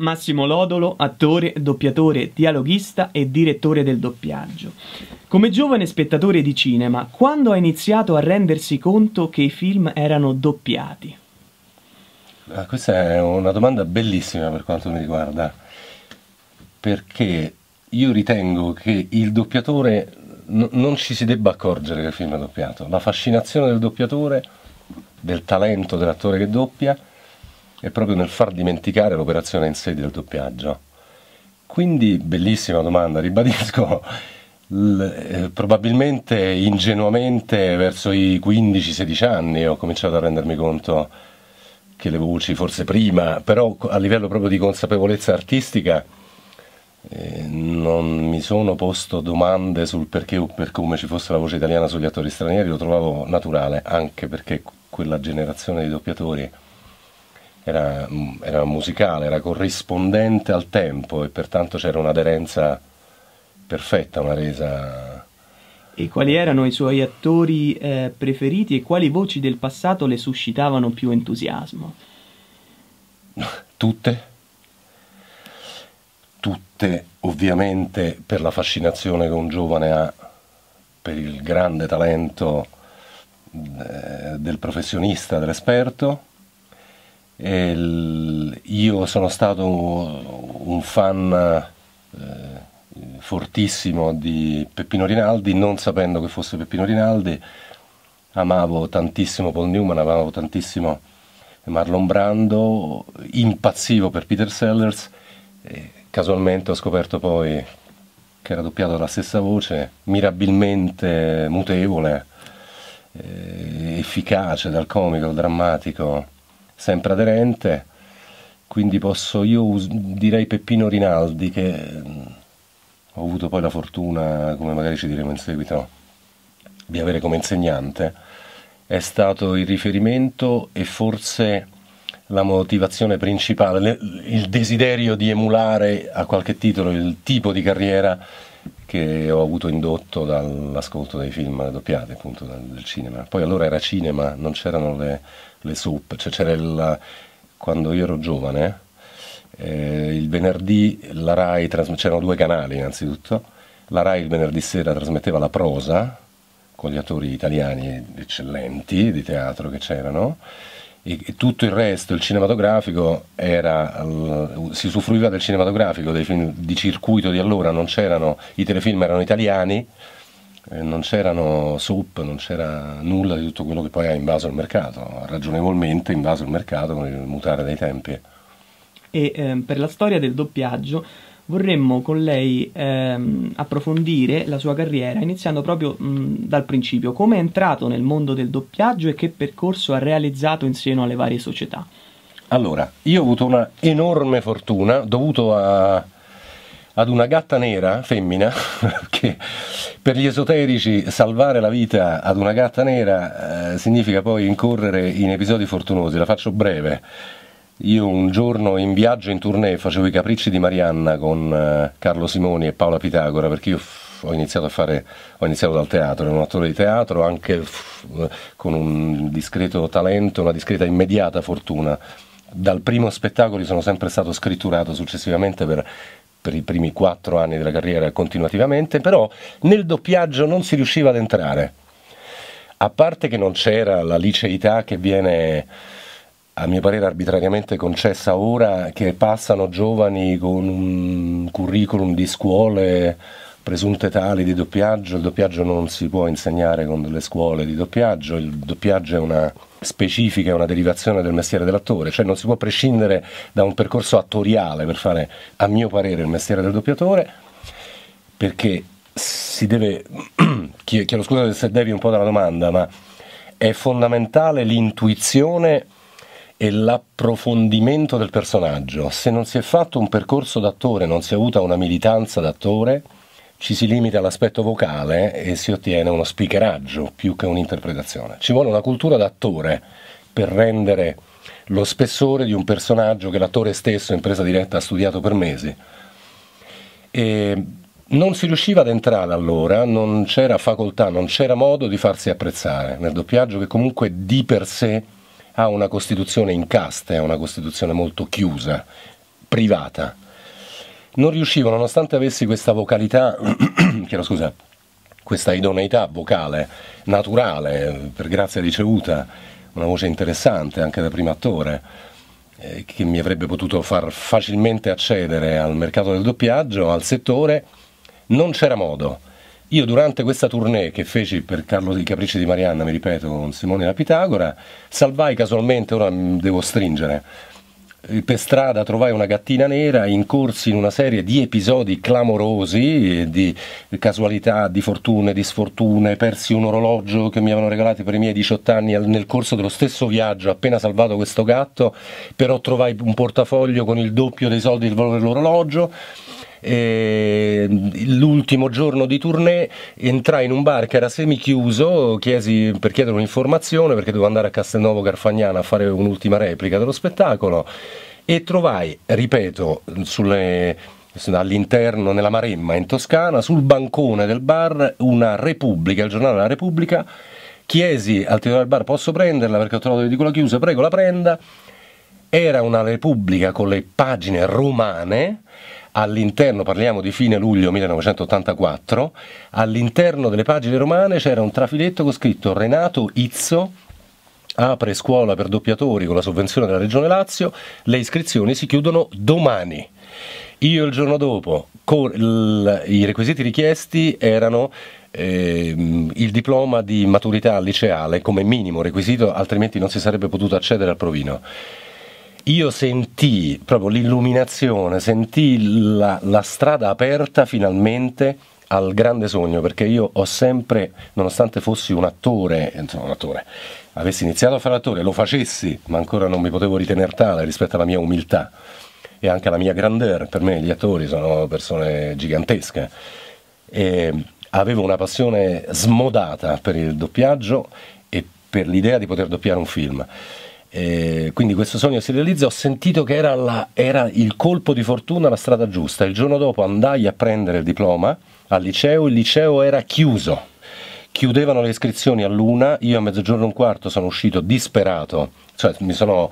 Massimo Lodolo, attore, doppiatore, dialoghista e direttore del doppiaggio. Come giovane spettatore di cinema, quando ha iniziato a rendersi conto che i film erano doppiati? Ah, questa è una domanda bellissima per quanto mi riguarda, perché io ritengo che il doppiatore non ci si debba accorgere che il film è doppiato. La fascinazione del doppiatore, del talento dell'attore che doppia, è proprio nel far dimenticare l'operazione in sé del doppiaggio. Quindi, bellissima domanda, ribadisco, l, eh, probabilmente ingenuamente verso i 15-16 anni ho cominciato a rendermi conto che le voci forse prima, però a livello proprio di consapevolezza artistica eh, non mi sono posto domande sul perché o per come ci fosse la voce italiana sugli attori stranieri, lo trovavo naturale, anche perché quella generazione di doppiatori era, mm, era musicale, era corrispondente al tempo e pertanto c'era un'aderenza perfetta, una resa... E quali erano i suoi attori eh, preferiti e quali voci del passato le suscitavano più entusiasmo? Tutte, tutte ovviamente per la fascinazione che un giovane ha per il grande talento eh, del professionista, dell'esperto, io sono stato un fan eh, fortissimo di Peppino Rinaldi, non sapendo che fosse Peppino Rinaldi, amavo tantissimo Paul Newman, amavo tantissimo Marlon Brando, impazzivo per Peter Sellers, casualmente ho scoperto poi che era doppiato dalla stessa voce, mirabilmente mutevole, eh, efficace dal comico, dal drammatico sempre aderente, quindi posso, io us- direi Peppino Rinaldi che mm, ho avuto poi la fortuna, come magari ci diremo in seguito, di avere come insegnante, è stato il riferimento e forse la motivazione principale, il desiderio di emulare a qualche titolo il tipo di carriera che ho avuto indotto dall'ascolto dei film doppiati, appunto, del cinema. Poi allora era cinema, non c'erano le, le soup, cioè c'era il, quando io ero giovane, eh, il venerdì la RAI, trasm- c'erano due canali innanzitutto, la RAI il venerdì sera trasmetteva la prosa, con gli attori italiani eccellenti di teatro che c'erano, e tutto il resto, il cinematografico, era, si usufruiva del cinematografico, dei film di circuito di allora, non c'erano, i telefilm erano italiani, eh, non c'erano soap, non c'era nulla di tutto quello che poi ha invaso il mercato, ragionevolmente invaso il mercato con il mutare dei tempi. E ehm, per la storia del doppiaggio vorremmo con lei ehm, approfondire la sua carriera, iniziando proprio mh, dal principio, come è entrato nel mondo del doppiaggio e che percorso ha realizzato in seno alle varie società. Allora, io ho avuto una enorme fortuna dovuto a, ad una gatta nera, femmina, che per gli esoterici salvare la vita ad una gatta nera eh, significa poi incorrere in episodi fortunosi, la faccio breve io un giorno in viaggio in tournée facevo i capricci di Marianna con eh, Carlo Simoni e Paola Pitagora perché io ho iniziato a fare, ho iniziato dal teatro, ero un attore di teatro anche con un discreto talento, una discreta immediata fortuna. Dal primo spettacolo sono sempre stato scritturato successivamente per per i primi quattro anni della carriera continuativamente, però nel doppiaggio non si riusciva ad entrare. A parte che non c'era la liceità che viene a mio parere arbitrariamente concessa ora che passano giovani con un curriculum di scuole presunte tali di doppiaggio, il doppiaggio non si può insegnare con delle scuole di doppiaggio, il doppiaggio è una specifica, è una derivazione del mestiere dell'attore, cioè non si può prescindere da un percorso attoriale per fare, a mio parere, il mestiere del doppiatore, perché si deve, chiedo scusa se devi un po' dalla domanda, ma è fondamentale l'intuizione e l'approfondimento del personaggio. Se non si è fatto un percorso d'attore, non si è avuta una militanza d'attore, ci si limita all'aspetto vocale e si ottiene uno speakeraggio più che un'interpretazione. Ci vuole una cultura d'attore per rendere lo spessore di un personaggio che l'attore stesso in presa diretta ha studiato per mesi. E non si riusciva ad entrare allora, non c'era facoltà, non c'era modo di farsi apprezzare nel doppiaggio che comunque di per sé ha una costituzione in caste, è una costituzione molto chiusa, privata. Non riuscivo, nonostante avessi questa vocalità, chiedo scusa, questa idoneità vocale naturale, per grazia ricevuta, una voce interessante anche da primo attore, eh, che mi avrebbe potuto far facilmente accedere al mercato del doppiaggio, al settore, non c'era modo io durante questa tournée che feci per Carlo dei Capricci di Marianna, mi ripeto, con Simone la Pitagora, salvai casualmente, ora mm, devo stringere, eh, per strada trovai una gattina nera incorsi in una serie di episodi clamorosi eh, di casualità, di fortune, di sfortune, persi un orologio che mi avevano regalato per i miei 18 anni nel corso dello stesso viaggio, appena salvato questo gatto, però trovai un portafoglio con il doppio dei soldi di valore dell'orologio e ehm, l'ultimo giorno di tournée entrai in un bar che era semichiuso, chiesi per chiedere un'informazione perché dovevo andare a Castelnuovo Garfagnana a fare un'ultima replica dello spettacolo e trovai, ripeto, sulle, all'interno, nella Maremma in Toscana, sul bancone del bar, una Repubblica, il giornale della Repubblica, chiesi al titolare del bar posso prenderla perché ho trovato l'edicola chiusa, prego la prenda, era una Repubblica con le pagine romane, all'interno, parliamo di fine luglio 1984, all'interno delle pagine romane c'era un trafiletto con scritto Renato Izzo apre scuola per doppiatori con la sovvenzione della Regione Lazio, le iscrizioni si chiudono domani. Io il giorno dopo, il, i requisiti richiesti erano eh, il diploma di maturità liceale come minimo requisito, altrimenti non si sarebbe potuto accedere al provino io sentì proprio l'illuminazione, sentì la, la strada aperta finalmente al grande sogno, perché io ho sempre, nonostante fossi un attore, insomma un attore, avessi iniziato a fare attore, lo facessi, ma ancora non mi potevo ritenere tale rispetto alla mia umiltà e anche alla mia grandeur, per me gli attori sono persone gigantesche. E avevo una passione smodata per il doppiaggio e per l'idea di poter doppiare un film. Eh, quindi questo sogno si realizza, ho sentito che era, la, era, il colpo di fortuna, la strada giusta. Il giorno dopo andai a prendere il diploma al liceo, il liceo era chiuso, chiudevano le iscrizioni a luna, io a mezzogiorno e un quarto sono uscito disperato, cioè mi sono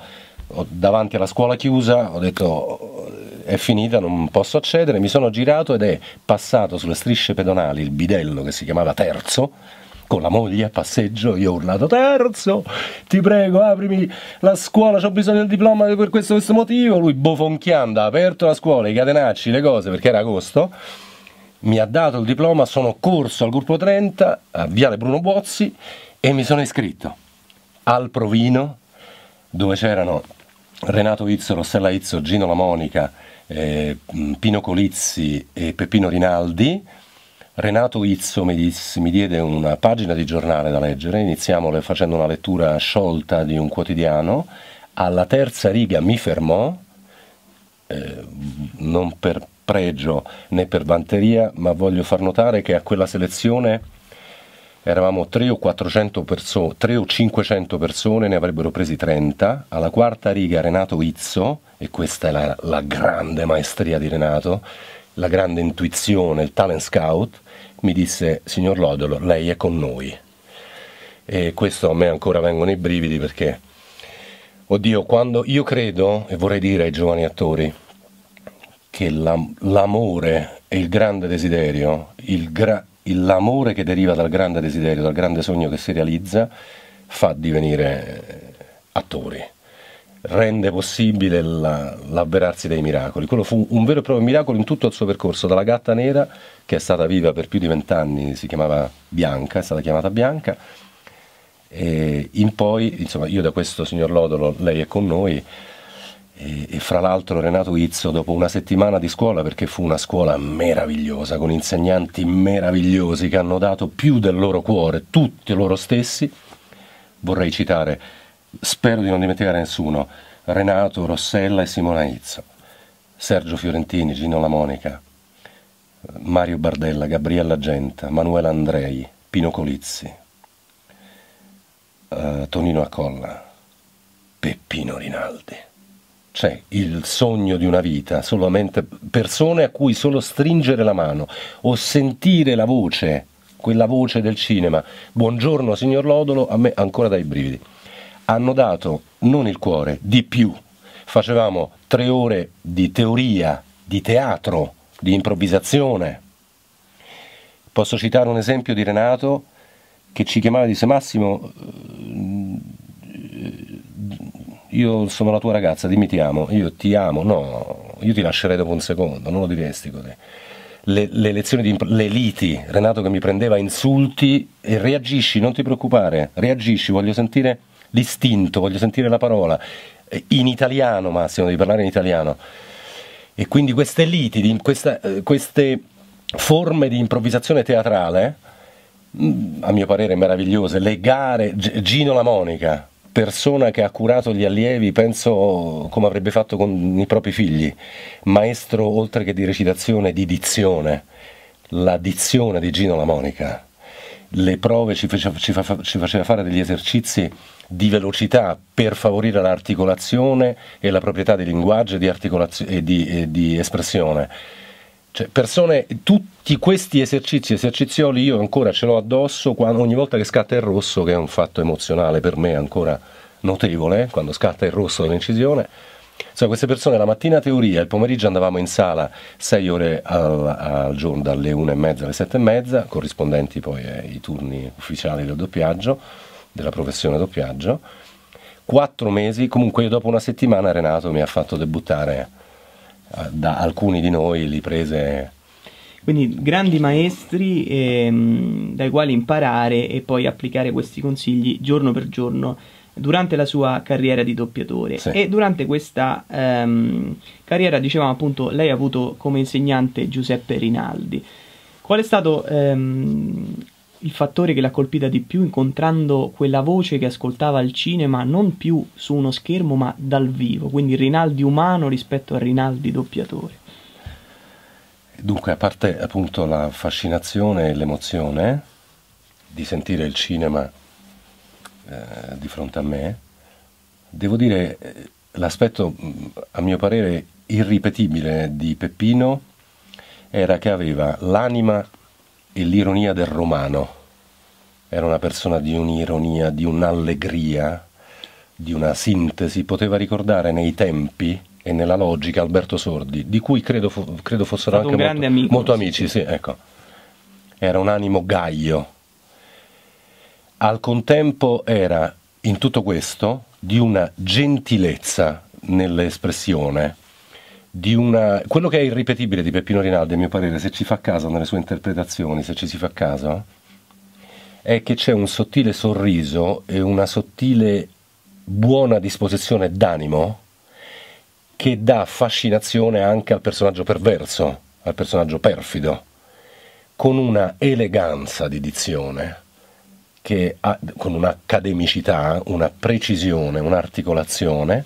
davanti alla scuola chiusa, ho detto è finita, non posso accedere, mi sono girato ed è passato sulle strisce pedonali il bidello che si chiamava Terzo, con la moglie a passeggio, io ho urlato terzo, ti prego aprimi la scuola, ho bisogno del diploma per questo, questo motivo, lui bofonchiando ha aperto la scuola, i catenacci, le cose, perché era agosto, mi ha dato il diploma, sono corso al gruppo 30 a Viale Bruno Bozzi e mi sono iscritto al Provino dove c'erano Renato Izzo, Rossella Izzo, Gino La Monica, eh, Pino Colizzi e Peppino Rinaldi Renato Izzo mi, disse, mi, diede una pagina di giornale da leggere, iniziamo facendo una lettura sciolta di un quotidiano, alla terza riga mi fermò, eh, non per pregio né per vanteria, ma voglio far notare che a quella selezione eravamo 3 o, 400 perso- 3 o 500 persone, ne avrebbero presi 30, alla quarta riga Renato Izzo, e questa è la, la grande maestria di Renato, la grande intuizione, il talent scout, mi disse signor Lodolo, lei è con noi. E questo a me ancora vengono i brividi perché, oddio, quando io credo, e vorrei dire ai giovani attori, che l'amore e il grande desiderio, il gra- l'amore che deriva dal grande desiderio, dal grande sogno che si realizza, fa divenire eh, attori rende possibile l'avverarsi dei miracoli. Quello fu un vero e proprio miracolo in tutto il suo percorso, dalla gatta nera, che è stata viva per più di vent'anni, si chiamava Bianca, è stata chiamata Bianca, e in poi, insomma, io da questo signor Lodolo, lei è con noi, e, e fra l'altro Renato Izzo, dopo una settimana di scuola, perché fu una scuola meravigliosa, con insegnanti meravigliosi che hanno dato più del loro cuore, tutti loro stessi, vorrei citare Spero di non dimenticare nessuno. Renato, Rossella e Simona Izzo. Sergio Fiorentini, Gino La Monica, Mario Bardella, Gabriella Genta, Manuela Andrei, Pino Colizzi, eh, Tonino Accolla, Peppino Rinaldi. C'è il sogno di una vita, solamente persone a cui solo stringere la mano o sentire la voce, quella voce del cinema. Buongiorno signor Lodolo, a me ancora dai brividi hanno dato non il cuore, di più. Facevamo tre ore di teoria, di teatro, di improvvisazione. Posso citare un esempio di Renato che ci chiamava e disse Massimo, eh, io sono la tua ragazza, dimmi ti amo, io ti amo, no, io ti lascerei dopo un secondo, non lo diresti così. Le, le lezioni di le liti, Renato che mi prendeva insulti e reagisci, non ti preoccupare, reagisci, voglio sentire l'istinto, voglio sentire la parola, eh, in italiano Massimo, devi parlare in italiano. E quindi queste liti, questa, eh, queste forme di improvvisazione teatrale, mm, a mio parere meravigliose, le gare, Gino La Monica, persona che ha curato gli allievi, penso come avrebbe fatto con i propri figli, maestro oltre che di recitazione, di dizione, la dizione di Gino La Monica le prove, ci, fece, ci, fa, ci faceva fare degli esercizi di velocità per favorire l'articolazione e la proprietà dei linguaggi e di, e di, e di espressione. Cioè, persone, tutti questi esercizi, esercizioli io ancora ce l'ho addosso quando, ogni volta che scatta il rosso, che è un fatto emozionale per me ancora notevole, quando scatta il rosso dell'incisione, Insomma, queste persone la mattina teoria, il pomeriggio andavamo in sala 6 ore al, al, giorno, dalle 1 e mezza alle 7 e mezza, corrispondenti poi ai eh, turni ufficiali del doppiaggio, della professione doppiaggio. Quattro mesi, comunque io dopo una settimana Renato mi ha fatto debuttare eh, da alcuni di noi, li prese quindi grandi maestri ehm, dai quali imparare e poi applicare questi consigli giorno per giorno durante la sua carriera di doppiatore. Sì. E durante questa ehm, carriera, dicevamo appunto, lei ha avuto come insegnante Giuseppe Rinaldi. Qual è stato ehm, il fattore che l'ha colpita di più incontrando quella voce che ascoltava al cinema non più su uno schermo ma dal vivo, quindi Rinaldi umano rispetto a Rinaldi doppiatore. Dunque, a parte appunto la fascinazione e l'emozione di sentire il cinema eh, di fronte a me, devo dire eh, l'aspetto mm, a mio parere irripetibile di Peppino era che aveva l'anima e l'ironia del romano. Era una persona di un'ironia, di un'allegria, di una sintesi, poteva ricordare nei tempi e nella logica Alberto Sordi, di cui credo, credo fossero Stato anche molto, amico, molto, amici. Sì, ecco. Era un animo gaio, al contempo era in tutto questo di una gentilezza nell'espressione, di una... quello che è irripetibile di Peppino Rinaldi, a mio parere, se ci fa caso nelle sue interpretazioni, se ci si fa caso, è che c'è un sottile sorriso e una sottile buona disposizione d'animo che dà fascinazione anche al personaggio perverso, al personaggio perfido, con una eleganza di dizione che ha con un'accademicità, una precisione, un'articolazione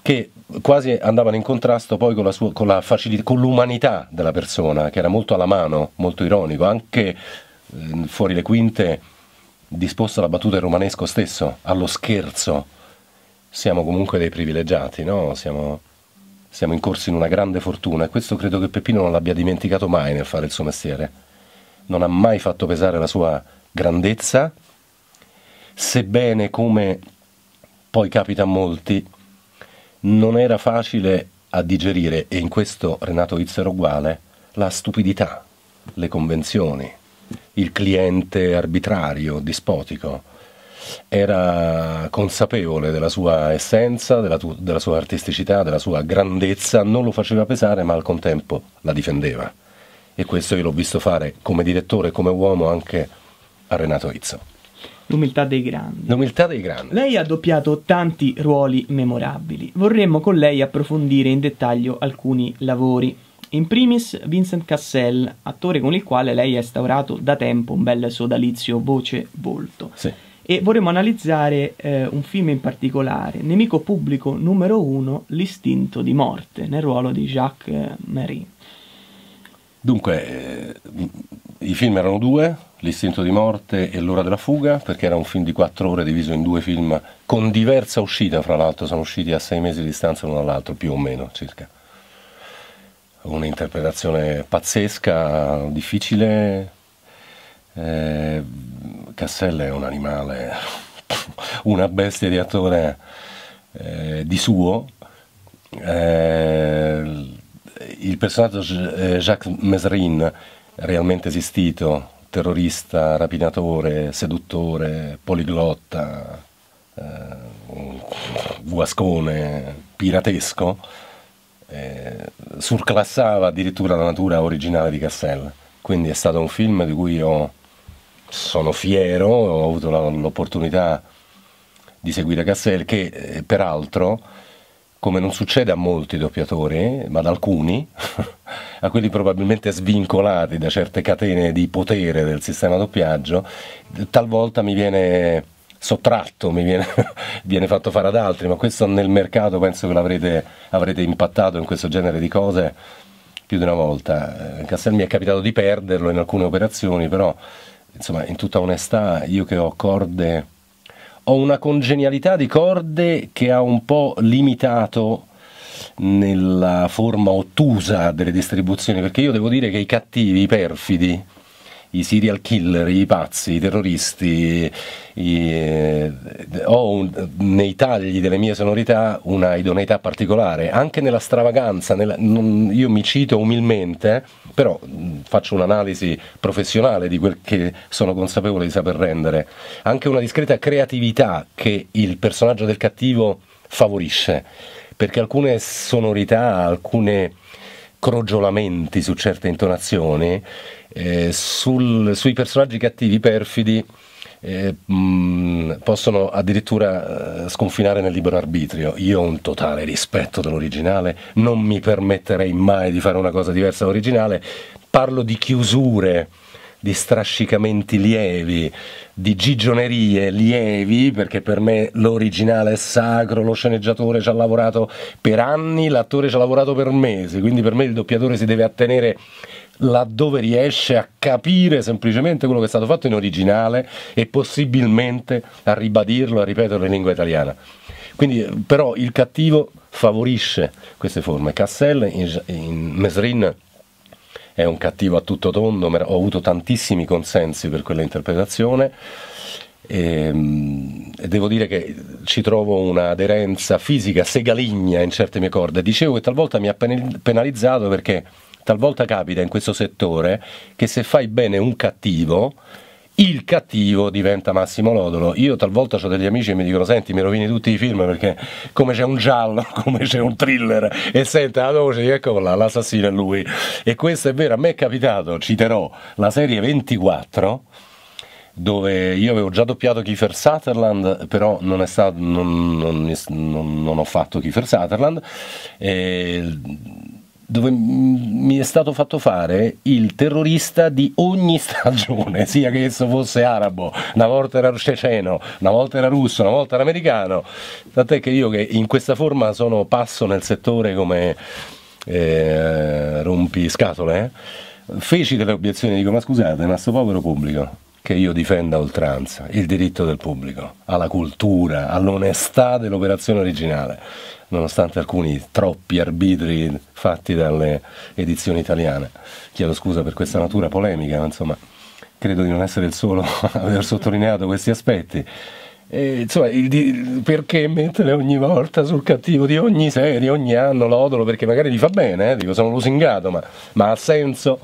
che quasi andavano in contrasto poi con, la sua, con, la facilità, con l'umanità della persona, che era molto alla mano, molto ironico, anche eh, fuori le quinte disposto alla battuta del romanesco stesso, allo scherzo. Siamo comunque dei privilegiati, no? Siamo, siamo corso in una grande fortuna e questo credo che Peppino non l'abbia dimenticato mai nel fare il suo mestiere. Non ha mai fatto pesare la sua grandezza, sebbene come poi capita a molti, non era facile a digerire, e in questo Renato Izzo era uguale, la stupidità, le convenzioni, il cliente arbitrario, dispotico. Era consapevole della sua essenza, della, tu- della sua artisticità, della sua grandezza, non lo faceva pesare ma al contempo la difendeva. E questo io l'ho visto fare come direttore, come uomo anche Renato Izzo. L'umiltà dei grandi. L'umiltà dei grandi. Lei ha doppiato tanti ruoli memorabili. Vorremmo con lei approfondire in dettaglio alcuni lavori. In primis Vincent Cassel, attore con il quale lei ha instaurato da tempo un bel sodalizio voce-volto. Sì. E vorremmo analizzare eh, un film in particolare, Nemico pubblico numero uno, L'istinto di morte, nel ruolo di Jacques eh, Marie. Dunque, eh, i film erano due, L'istinto di morte e L'ora della fuga, perché era un film di quattro ore diviso in due film con diversa uscita, fra l'altro sono usciti a sei mesi di distanza l'uno dall'altro, più o meno circa. Un'interpretazione pazzesca, difficile. Eh, Cassella è un animale, una bestia di attore eh, di suo. Eh, il personaggio eh, Jacques Mesrin, realmente esistito, terrorista, rapinatore, seduttore, poliglotta, eh, guascone, piratesco, eh, surclassava addirittura la natura originale di Castell. Quindi è stato un film di cui io sono fiero, ho avuto l'opportunità di seguire Castell, che eh, peraltro come non succede a molti doppiatori, ma ad alcuni, a quelli probabilmente svincolati da certe catene di potere del sistema doppiaggio, talvolta mi viene sottratto, mi viene, viene fatto fare ad altri, ma questo nel mercato penso che l'avrete avrete impattato in questo genere di cose più di una volta. Castel mi è capitato di perderlo in alcune operazioni, però insomma in tutta onestà io che ho corde ho una congenialità di corde che ha un po' limitato nella forma ottusa delle distribuzioni, perché io devo dire che i cattivi, i perfidi, i serial killer, i pazzi, i terroristi, i, eh, ho un, nei tagli delle mie sonorità una idoneità particolare, anche nella stravaganza, nella, non, io mi cito umilmente, però mm, faccio un'analisi professionale di quel che sono consapevole di saper rendere, anche una discreta creatività che il personaggio del cattivo favorisce, perché alcune sonorità, alcune crogiolamenti su certe intonazioni eh, sul, sui personaggi cattivi, perfidi, eh, mh, mm, possono addirittura eh, sconfinare nel libero arbitrio. Io ho un totale rispetto dell'originale, non mi permetterei mai di fare una cosa diversa dall'originale. Parlo di chiusure, di strascicamenti lievi, di gigionerie lievi, perché per me l'originale è sacro, lo sceneggiatore ci ha lavorato per anni, l'attore ci ha lavorato per mesi, quindi per me il doppiatore si deve attenere laddove riesce a capire semplicemente quello che è stato fatto in originale e possibilmente a ribadirlo, a ripeterlo in lingua italiana. Quindi eh, però il cattivo favorisce queste forme. Cassel in, in Mesrin è un cattivo a tutto tondo, ho avuto tantissimi consensi per quella interpretazione e, ehm, e, devo dire che ci trovo un'aderenza fisica segaligna in certe mie corde. Dicevo che talvolta mi ha penalizzato perché talvolta capita in questo settore che se fai bene un cattivo, il cattivo diventa Massimo Lodolo. Io talvolta ho degli amici che mi dicono: Senti, mi rovini tutti i film perché come c'è un giallo, come c'è un thriller, e sente la voce, ecco là, l'assassino è lui. E questo è vero, a me è capitato, citerò la serie 24 dove io avevo già doppiato Kiefer Sutherland, però non, stato, non, non, non ho fatto Kiefer Sutherland. E dove mi è stato fatto fare il terrorista di ogni stagione, sia che esso fosse arabo, una volta era ceceno, una volta era russo, una volta era americano, tant'è che io che in questa forma sono passo nel settore come eh, rompiscatole, eh, feci delle obiezioni, dico ma scusate, ma sto povero pubblico, che io difenda a oltranza il diritto del pubblico, alla cultura, all'onestà dell'operazione originale nonostante alcuni troppi arbitri fatti dalle edizioni italiane. Chiedo scusa per questa natura polemica, ma insomma credo di non essere il solo a aver sottolineato questi aspetti. E, insomma, il, il, perché mettere ogni volta sul cattivo di ogni serie, ogni anno l'odolo? Perché magari gli fa bene, eh? Dico, sono lusingato, ma, ma ha senso.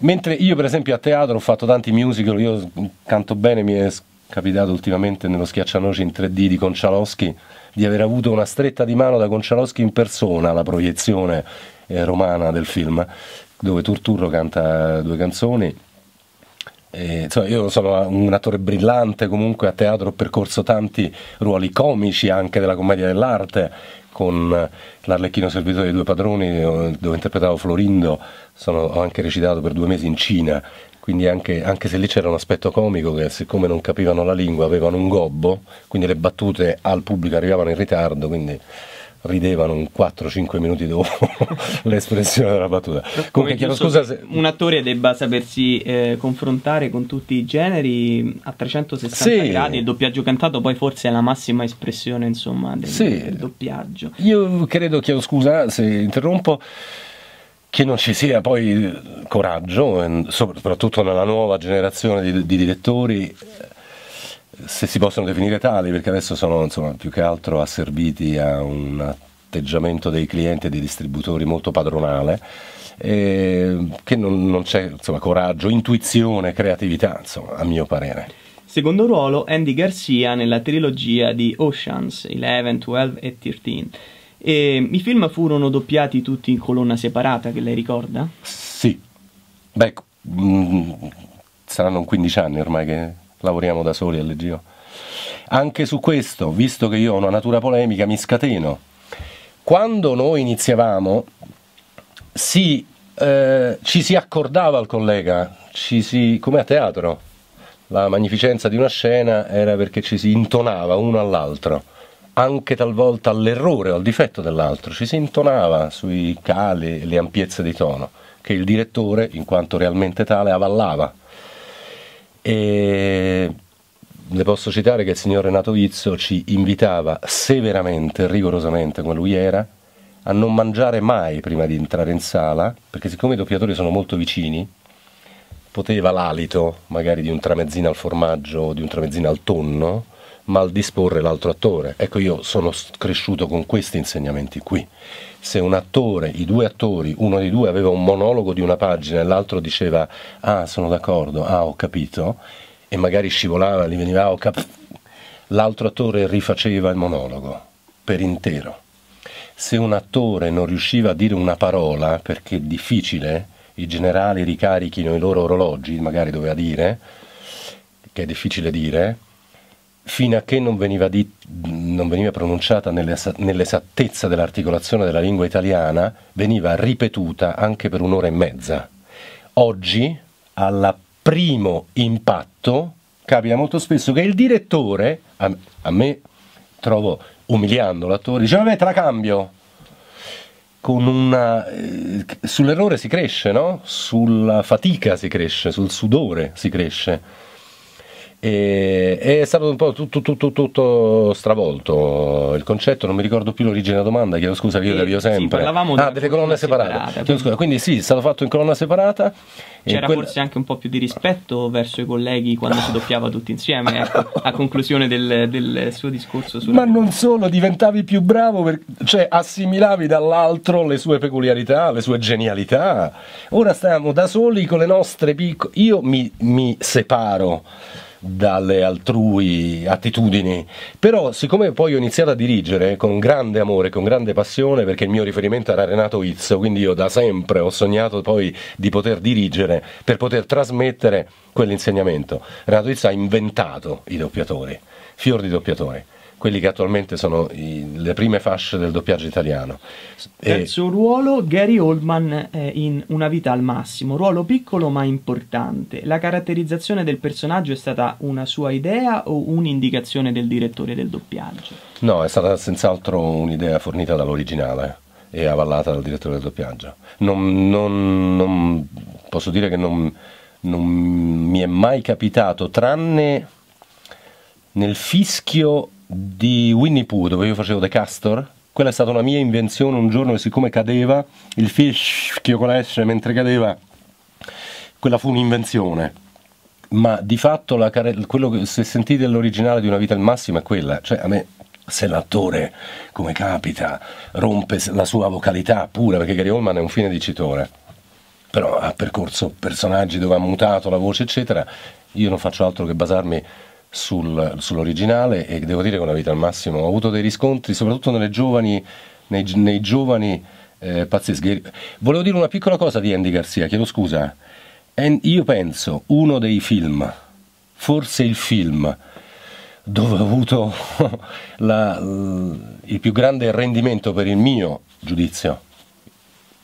Mentre io, per esempio, a teatro ho fatto tanti musical, io canto bene, mi è capitato ultimamente nello schiaccianoci in 3D di Concialoschi di aver avuto una stretta di mano da Concialoschi in persona alla proiezione eh, romana del film, dove Turturro canta due canzoni. E, insomma, io sono un attore brillante, comunque a teatro ho percorso tanti ruoli comici anche della commedia dell'arte, con l'Arlecchino Servitore dei Due Padroni, eh, dove interpretavo Florindo, sono, ho anche recitato per due mesi in Cina, quindi anche, anche, se lì c'era un aspetto comico che siccome non capivano la lingua avevano un gobbo, quindi le battute al pubblico arrivavano in ritardo, quindi ridevano un 4-5 minuti dopo l'espressione della battuta. Comunque chiedo scusa se... Un attore debba sapersi eh, confrontare con tutti i generi a 360 sì. gradi, il doppiaggio cantato poi forse è la massima espressione insomma, del, sì. del doppiaggio. Io credo, chiedo scusa se interrompo, che non ci sia poi coraggio, soprattutto nella nuova generazione di, di direttori, se si possono definire tali, perché adesso sono insomma, più che altro asserviti a un atteggiamento dei clienti e dei distributori molto padronale, che non, non c'è insomma, coraggio, intuizione, creatività, insomma, a mio parere. Secondo ruolo Andy Garcia nella trilogia di Oceans 11, 12 e 13 e, I film furono doppiati tutti in colonna separata, che lei ricorda? Sì, beh, mh, mm, saranno 15 anni ormai che lavoriamo da soli all'EGO. Anche su questo, visto che io ho una natura polemica, mi scateno. Quando noi iniziavamo, si, eh, ci si accordava al collega, si, come a teatro. La magnificenza di una scena era perché ci si intonava uno all'altro anche talvolta all'errore o al difetto dell'altro, ci si intonava sui cali e le ampiezze di tono che il direttore, in quanto realmente tale, avallava. E le posso citare che il signor Renato Vizzo ci invitava severamente, rigorosamente, come lui era, a non mangiare mai prima di entrare in sala, perché siccome i doppiatori sono molto vicini, poteva l'alito magari di un tramezzino al formaggio o di un tramezzino al tonno, maldisporre l'altro attore. Ecco, io sono cresciuto con questi insegnamenti qui. Se un attore, i due attori, uno dei due aveva un monologo di una pagina e l'altro diceva ah sono d'accordo, ah ho capito, e magari scivolava, gli veniva ah, ho capito, l'altro attore rifaceva il monologo per intero. Se un attore non riusciva a dire una parola, perché è difficile, i generali ricarichino i loro orologi, magari doveva dire, che è difficile dire, fino a che non veniva, di, non veniva pronunciata nell'esattezza dell'articolazione della lingua italiana, veniva ripetuta anche per un'ora e mezza. Oggi, al primo impatto, capita molto spesso che il direttore, a, a me trovo umiliando l'attore, dice vabbè te la cambio. Con Una, eh, sull'errore si cresce, no? Sulla fatica si cresce, sul sudore si cresce. E, è stato un po' tutto, tutto, tutto, stravolto il concetto, non mi ricordo più l'origine della domanda, chiedo scusa, io e, vio sempre. Sì, parlavamo ah, delle colonne separate. separate. Scusa, quindi sì, è stato fatto in colonna separata. C'era quel... forse anche un po' più di rispetto verso i colleghi quando si doppiava tutti insieme, ecco, a conclusione del, del suo discorso. Ma non solo, diventavi più bravo, per... cioè assimilavi dall'altro le sue peculiarità, le sue genialità. Ora stiamo da soli con le nostre piccole... Io mi, mi separo dalle altrui attitudini, però siccome poi ho iniziato a dirigere con grande amore, con grande passione, perché il mio riferimento era Renato Izzo, quindi io da sempre ho sognato poi di poter dirigere per poter trasmettere quell'insegnamento. Renato Izzo ha inventato i doppiatori, fior di doppiatori quelli che attualmente sono i, le prime fasce del doppiaggio italiano. Terzo e... ruolo, Gary Oldman eh, in Una vita al massimo, ruolo piccolo ma importante. La caratterizzazione del personaggio è stata una sua idea o un'indicazione del direttore del doppiaggio? No, è stata senz'altro un'idea fornita dall'originale e avallata dal direttore del doppiaggio. Non, non, non posso dire che non, non mi è mai capitato, tranne nel fischio di Winnie Pooh dove io facevo The Castor quella è stata una mia invenzione un giorno e siccome cadeva il fischio con la S mentre cadeva quella fu un'invenzione ma di fatto la, quello che, se sentite l'originale di Una vita al massimo è quella cioè a me se l'attore come capita rompe la sua vocalità pura perché Gary Holman è un fine dicitore però ha percorso personaggi dove ha mutato la voce eccetera io non faccio altro che basarmi sul, sull'originale e devo dire con la vita al massimo ho avuto dei riscontri soprattutto giovani, nei, nei, giovani eh, pazzeschi. Volevo dire una piccola cosa di Andy Garcia, chiedo scusa. En, io penso uno dei film, forse il film, dove ho avuto la, il più grande rendimento per il mio giudizio.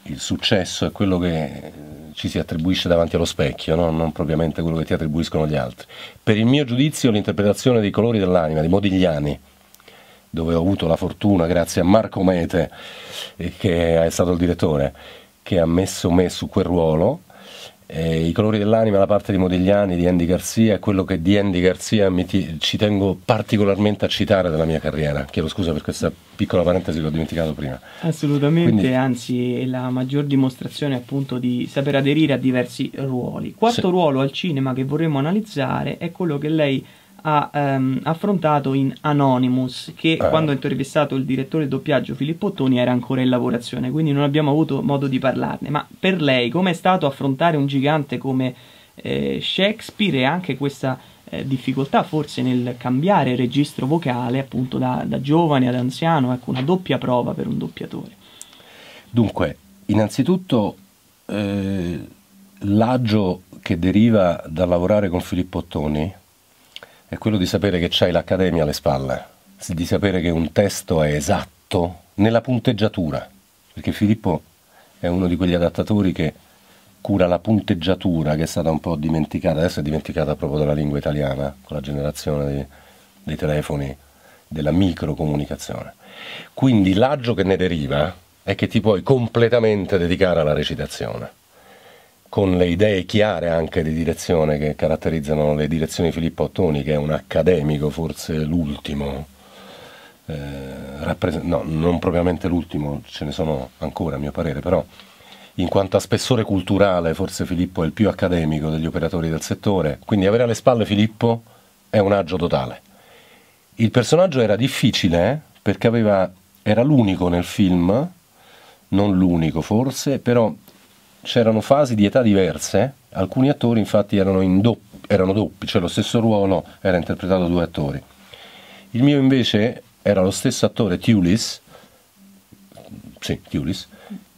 Il successo è quello che ci si attribuisce davanti allo specchio, no? non propriamente quello che ti attribuiscono gli altri. Per il mio giudizio l'interpretazione dei colori dell'anima, di Modigliani, dove ho avuto la fortuna, grazie a Marco Mete, eh, che è stato il direttore, che ha messo me su quel ruolo, eh, I colori dell'anima, la parte di Modigliani, di Andy Garzia, quello che di Andy Garzia ci tengo particolarmente a citare della mia carriera. Chiedo scusa per questa piccola parentesi l'ho dimenticato prima. Assolutamente, Quindi, anzi è la maggior dimostrazione appunto di saper aderire a diversi ruoli. Quarto sì. ruolo al cinema che vorremmo analizzare è quello che lei ha ehm, affrontato in Anonymous, che eh. quando ha intervistato il direttore doppiaggio Filippo Ottoni era ancora in lavorazione, quindi non abbiamo avuto modo di parlarne. Ma per lei, come è stato affrontare un gigante come eh, Shakespeare e anche questa eh, difficoltà forse nel cambiare registro vocale appunto da, da giovane ad anziano, ecco una doppia prova per un doppiatore? Dunque, innanzitutto eh, l'agio che deriva dal lavorare con Filippo Ottoni è quello di sapere che c'hai l'Accademia alle spalle, di sapere che un testo è esatto nella punteggiatura, perché Filippo è uno di quegli adattatori che cura la punteggiatura che è stata un po' dimenticata, adesso è dimenticata proprio dalla lingua italiana, con la generazione dei, dei telefoni, della microcomunicazione. Quindi l'aggio che ne deriva è che ti puoi completamente dedicare alla recitazione con le idee chiare anche di direzione che caratterizzano le direzioni di Filippo Ottoni, che è un accademico, forse l'ultimo, eh, rappres- no, non propriamente l'ultimo, ce ne sono ancora a mio parere, però in quanto a spessore culturale forse Filippo è il più accademico degli operatori del settore, quindi avere alle spalle Filippo è un agio totale. Il personaggio era difficile eh, perché aveva, era l'unico nel film, non l'unico forse, però c'erano fasi di età diverse, alcuni attori infatti erano, doppi, erano doppi, cioè lo stesso ruolo era interpretato da due attori. Il mio invece era lo stesso attore Tulis, sì, Tulis,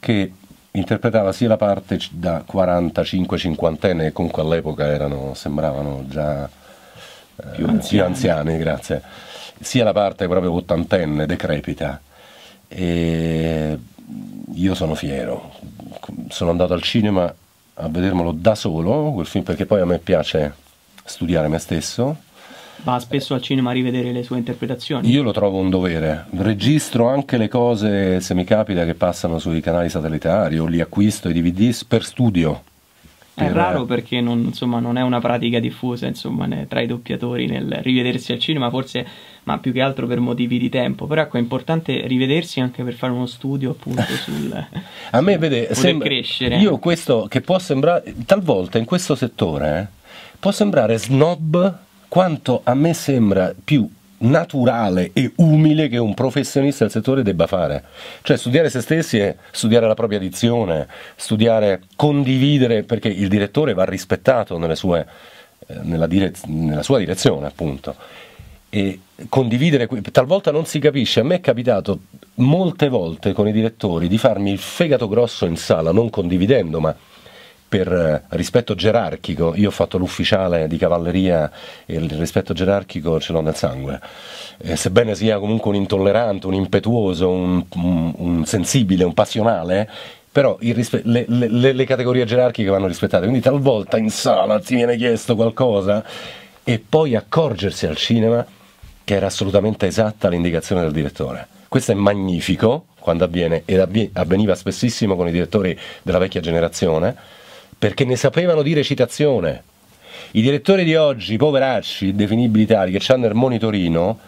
che interpretava sia la parte da 45-50enne, che comunque all'epoca erano, sembravano già eh, più, anziani. più anziani, grazie, sia la parte proprio ottantenne, decrepita. E io sono fiero, sono andato al cinema a vedermelo da solo, quel film perché poi a me piace studiare me stesso. Va spesso al cinema a rivedere le sue interpretazioni. Io lo trovo un dovere. Registro anche le cose, se mi capita, che passano sui canali satellitari o li acquisto i DVD per studio. È raro perché non, insomma, non, è una pratica diffusa insomma, tra i doppiatori nel rivedersi al cinema, forse ma più che altro per motivi di tempo. Però ecco, è importante rivedersi anche per fare uno studio appunto sul... A me, vede, sembra, crescere. Io questo che può sembrare, talvolta in questo settore, eh, può sembrare snob quanto a me sembra più naturale e umile che un professionista del settore debba fare. Cioè studiare se stessi è studiare la propria dizione, studiare, condividere, perché il direttore va rispettato sue, eh, nella, dire nella sua direzione appunto e condividere, talvolta non si capisce, a me è capitato molte volte con i direttori di farmi il fegato grosso in sala, non condividendo, ma per eh, rispetto gerarchico, io ho fatto l'ufficiale di cavalleria e il rispetto gerarchico ce l'ho nel sangue, e eh, sebbene sia comunque un intollerante, un impetuoso, un, un, un sensibile, un passionale, però rispe- le, le, le categorie gerarchiche vanno rispettate, quindi talvolta in sala ti viene chiesto qualcosa e poi accorgersi al cinema che era assolutamente esatta l'indicazione del direttore. Questo è magnifico quando avviene e avveniva spessissimo con i direttori della vecchia generazione perché ne sapevano di recitazione. I direttori di oggi, poveracci, definibili tali, che hanno il monitorino,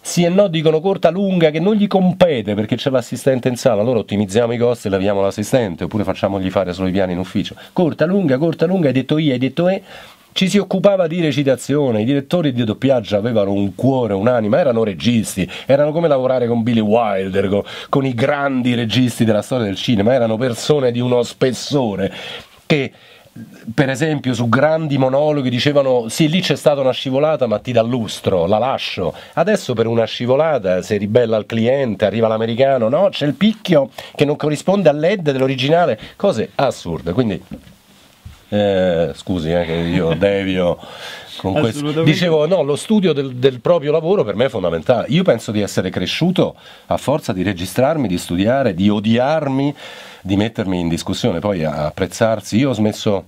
sì e no dicono corta lunga che non gli compete perché c'è l'assistente in sala, allora ottimizziamo i costi e laviamo l'assistente oppure facciamogli fare solo i piani in ufficio. Corta lunga, corta lunga, hai detto io, hai detto E, ci si occupava di recitazione, i direttori di doppiaggio avevano un cuore, un'anima, erano registi, erano come lavorare con Billy Wilder, con, con i grandi registi della storia del cinema, erano persone di uno spessore che per esempio su grandi monologhi dicevano sì lì c'è stata una scivolata ma ti dà lustro, la lascio adesso per una scivolata si ribella il cliente, arriva l'americano no c'è il picchio che non corrisponde all'ed dell'originale cose assurde quindi eh, scusi, eh, che io devio. Dicevo, no, lo studio del, del, proprio lavoro per me è fondamentale. Io penso di essere cresciuto a forza di registrarmi, di studiare, di odiarmi, di mettermi in discussione, poi apprezzarsi. Io ho smesso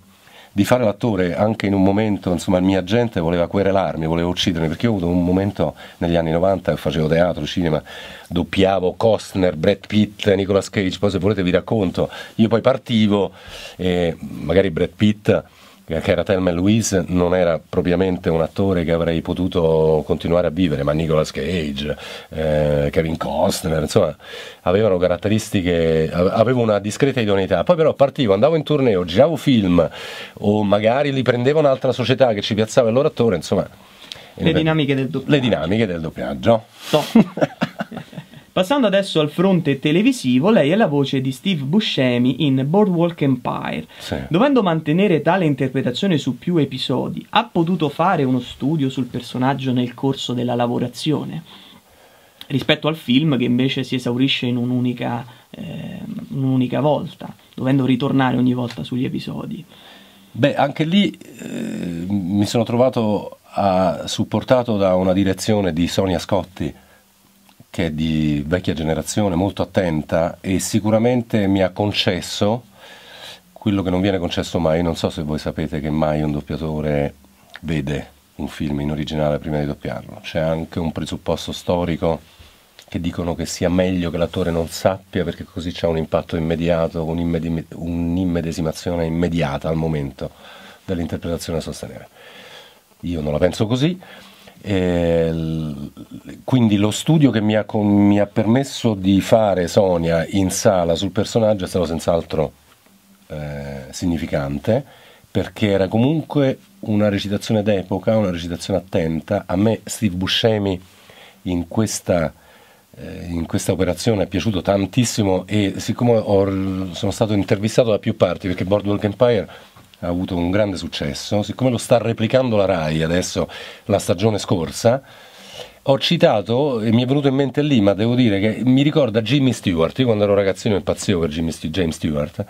di fare l'attore anche in un momento, insomma il mio agente voleva querelarmi, voleva uccidermi, perché io ho avuto un momento negli anni 90 che facevo teatro, cinema, doppiavo Costner, Brad Pitt, Nicolas Cage, poi se volete vi racconto, io poi partivo e magari Brad Pitt eh, che era Thelma Louise, non era propriamente un attore che avrei potuto continuare a vivere, ma Nicolas Cage, eh, Kevin Costner, insomma, avevano caratteristiche, avevo una discreta idoneità. Poi però partivo, andavo in torneo, giravo film o magari li prendeva un'altra società che ci piazzava il loro attore, insomma. Le dinamiche del doppiaggio. Le dinamiche del doppiaggio. No. Passando adesso al fronte televisivo, lei è la voce di Steve Buscemi in Boardwalk Empire. Sì. Dovendo mantenere tale interpretazione su più episodi, ha potuto fare uno studio sul personaggio nel corso della lavorazione? Rispetto al film che invece si esaurisce in un'unica, eh, un'unica volta, dovendo ritornare ogni volta sugli episodi. Beh, anche lì eh, mi sono trovato a, supportato da una direzione di Sonia Scotti che è di vecchia generazione, molto attenta e sicuramente mi ha concesso quello che non viene concesso mai. Non so se voi sapete che mai un doppiatore vede un film in originale prima di doppiarlo. C'è anche un presupposto storico che dicono che sia meglio che l'attore non sappia perché così c'è un impatto immediato, un'immedesimazione immediata al momento dell'interpretazione a sostenere. Io non la penso così, eh, quindi lo studio che mi ha, mi ha, permesso di fare Sonia in sala sul personaggio è stato senz'altro eh, significante perché era comunque una recitazione d'epoca, una recitazione attenta. A me Steve Buscemi in questa, eh, in questa operazione è piaciuto tantissimo e siccome ho, sono stato intervistato da più parti perché Boardwalk Empire ha avuto un grande successo, siccome lo sta replicando la RAI adesso la stagione scorsa, ho citato e mi è venuto in mente lì, ma devo dire che mi ricorda Jimmy Stewart, io quando ero ragazzino impazzivo per Jimmy St- James Stewart,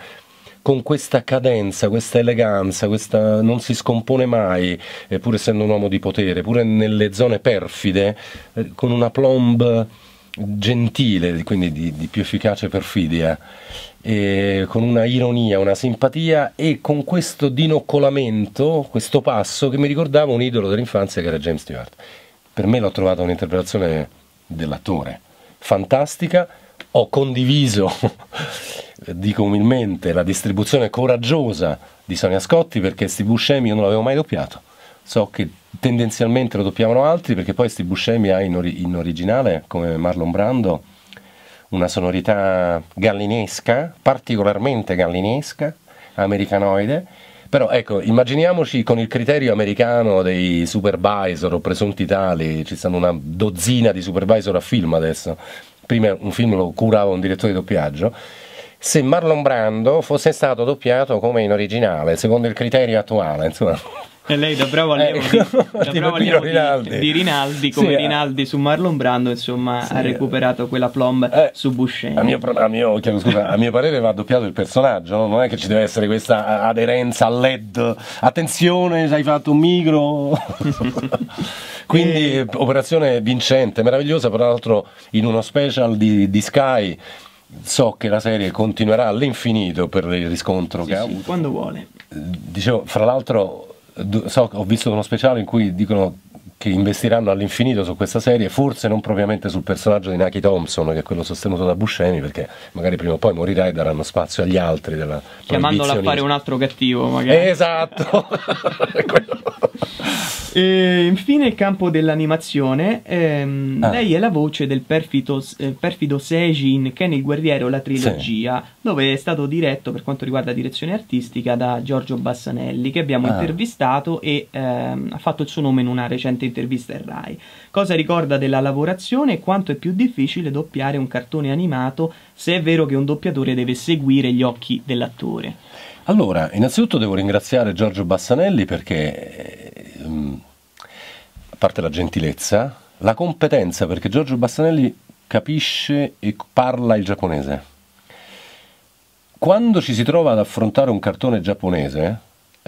con questa cadenza, questa eleganza, questa non si scompone mai, pur essendo un uomo di potere, pure nelle zone perfide, eh, con una plomb gentile, quindi di, di più efficace perfidia, e con una ironia, una simpatia e con questo dinoccolamento, questo passo che mi ricordava un idolo dell'infanzia che era James Stewart. Per me l'ho trovata un'interpretazione dell'attore fantastica, ho condiviso, dico umilmente, la distribuzione coraggiosa di Sonia Scotti perché Steve Buscemi io non l'avevo mai doppiato. So che tendenzialmente lo doppiavano altri perché poi Steve Buscemi ha in, ori in, originale, come Marlon Brando, una sonorità gallinesca, particolarmente gallinesca, americanoide. Però ecco, immaginiamoci con il criterio americano dei supervisor o presunti tali, ci stanno una dozzina di supervisor a film adesso, prima un film lo curava un direttore di doppiaggio, se Marlon Brando fosse stato doppiato come in originale, secondo il criterio attuale, insomma, e lei da bravo eh, allievo, eh, di, tipo allievo Rinaldi. Di, di, Rinaldi, come sì, eh. Rinaldi su Marlon Brando, insomma, sì, ha eh. recuperato quella plomb eh, su Buscemi. A mio, a, mio, scusa, a mio, parere va doppiato il personaggio, no? non è che ci deve essere questa aderenza al LED. Attenzione, hai fatto un micro. Quindi e... operazione vincente, meravigliosa, tra l'altro in uno special di, di Sky so che la serie continuerà all'infinito per il riscontro sì, che ha avuto. Quando vuole. Dicevo, fra l'altro so, ho visto uno speciale in cui dicono che investiranno all'infinito su questa serie, forse non propriamente sul personaggio di Naki Thompson, che è quello sostenuto da Buscemi, perché magari prima o poi morirà e daranno spazio agli altri della Chiamandolo a fare un altro cattivo, magari. Esatto! e infine il campo dell'animazione. Ehm, ah. Lei è la voce del perfido, eh, perfido Seiji in Ken il Guerriero, la trilogia, sì. dove è stato diretto per quanto riguarda direzione artistica da Giorgio Bassanelli, che abbiamo ah. intervistato e ehm, ha fatto il suo nome in una recente intervista Rai. Cosa ricorda della lavorazione e quanto è più difficile doppiare un cartone animato se è vero che un doppiatore deve seguire gli occhi dell'attore? Allora, innanzitutto devo ringraziare Giorgio Bassanelli perché, ehm, a parte la gentilezza, la competenza, perché Giorgio Bassanelli capisce e parla il giapponese. Quando ci si trova ad affrontare un cartone giapponese,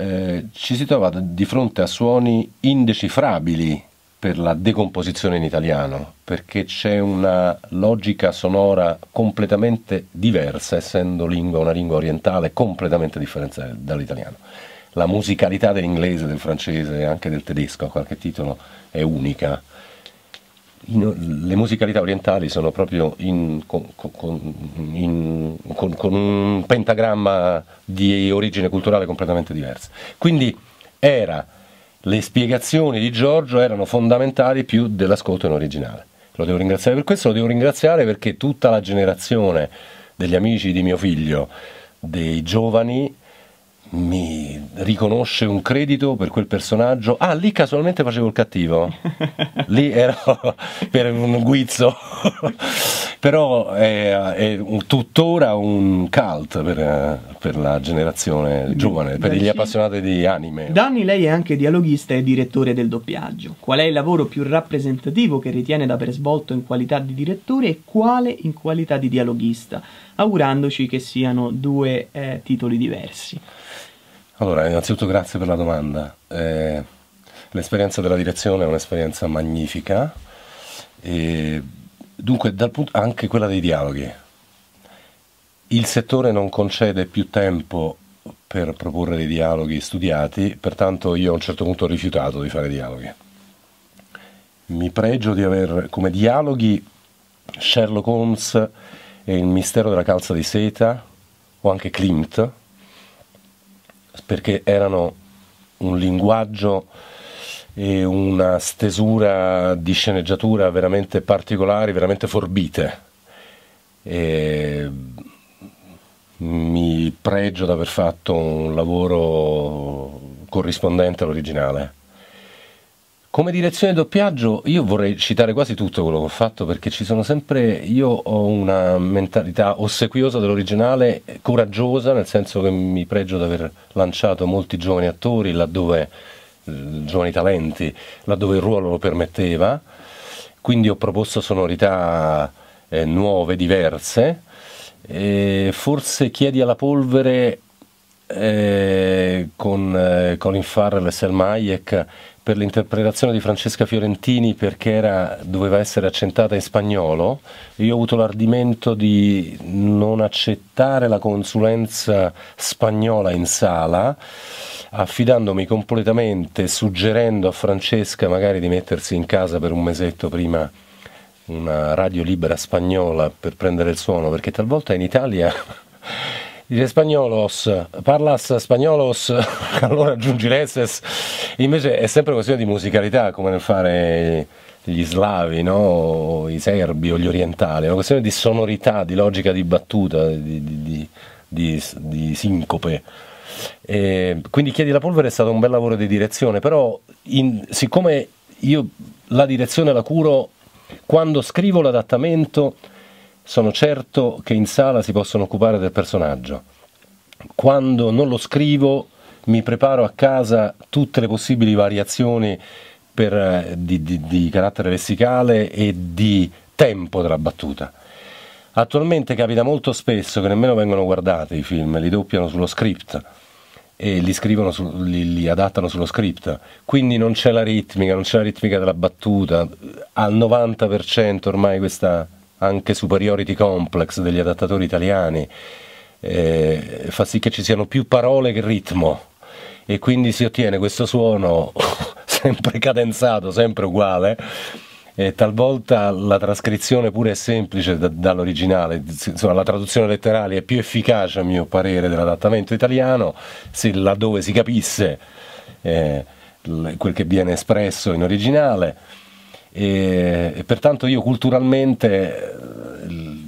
eh, ci si trova di fronte a suoni indecifrabili per la decomposizione in italiano, perché c'è una logica sonora completamente diversa, essendo lingua una lingua orientale completamente differente dall'italiano. La musicalità dell'inglese, del francese e anche del tedesco a qualche titolo è unica in, le musicalità orientali sono proprio in, con, in, con, con, un pentagramma di origine culturale completamente diversa. Quindi era, le spiegazioni di Giorgio erano fondamentali più dell'ascolto in originale. Lo devo ringraziare per questo, lo devo ringraziare perché tutta la generazione degli amici di mio figlio, dei giovani, mi riconosce un credito per quel personaggio. Ah, lì casualmente facevo il cattivo. lì ero per un guizzo. Però è, è tuttora un cult per, per la generazione giovane, per gli appassionati di anime. Danni, lei è anche dialoghista e direttore del doppiaggio. Qual è il lavoro più rappresentativo che ritiene di aver svolto in qualità di direttore e quale in qualità di dialoghista? Augurandoci che siano due eh, titoli diversi. Allora, innanzitutto grazie per la domanda. Eh, l'esperienza della direzione è un'esperienza magnifica, e, dunque punto, anche quella dei dialoghi. Il settore non concede più tempo per proporre dei dialoghi studiati, pertanto io a un certo punto ho rifiutato di fare dialoghi. Mi pregio di aver come dialoghi Sherlock Holmes e il mistero della calza di seta o anche Klimt, perché erano un linguaggio e una stesura di sceneggiatura veramente particolari, veramente forbite. E mi pregio di aver fatto un lavoro corrispondente all'originale. Come direzione doppiaggio io vorrei citare quasi tutto quello che ho fatto perché ci sono sempre, io ho una mentalità ossequiosa dell'originale, coraggiosa, nel senso che mi pregio di aver lanciato molti giovani attori laddove, eh, giovani talenti, laddove il ruolo lo permetteva, quindi ho proposto sonorità eh, nuove, diverse, e forse Chiedi alla polvere eh, con eh, Colin Farrell e Selma Hayek per l'interpretazione di Francesca Fiorentini perché era, doveva essere accentata in spagnolo. Io ho avuto l'ardimento di non accettare la consulenza spagnola in sala, affidandomi completamente, suggerendo a Francesca magari di mettersi in casa per un mesetto prima una radio libera spagnola per prendere il suono, perché talvolta in Italia Dice Spagnolos, parlas Spagnolos, allora aggiungi l'esses. Invece è sempre questione di musicalità, come nel fare gli slavi, no? i serbi o gli orientali, è una questione di sonorità, di logica di battuta, di, di, di, di sincope. E quindi Chiedi la polvere è stato un bel lavoro di direzione, però in, siccome io la direzione la curo, quando scrivo l'adattamento sono certo che in sala si possono occupare del personaggio. Quando non lo scrivo mi preparo a casa tutte le possibili variazioni per, eh, di, di, di carattere lessicale e di tempo della battuta. Attualmente capita molto spesso che nemmeno vengono guardati i film, li doppiano sullo script e li, su, li, li, adattano sullo script, quindi non c'è la ritmica, non c'è la ritmica della battuta, al 90% ormai questa, anche superiority complex degli adattatori italiani, eh, fa sì che ci siano più parole che ritmo e quindi si ottiene questo suono sempre cadenzato, sempre uguale. E talvolta la trascrizione pure è semplice da, dall'originale, insomma la traduzione letterale è più efficace a mio parere dell'adattamento italiano, se laddove si capisse eh, quel che viene espresso in originale e, e pertanto io culturalmente eh,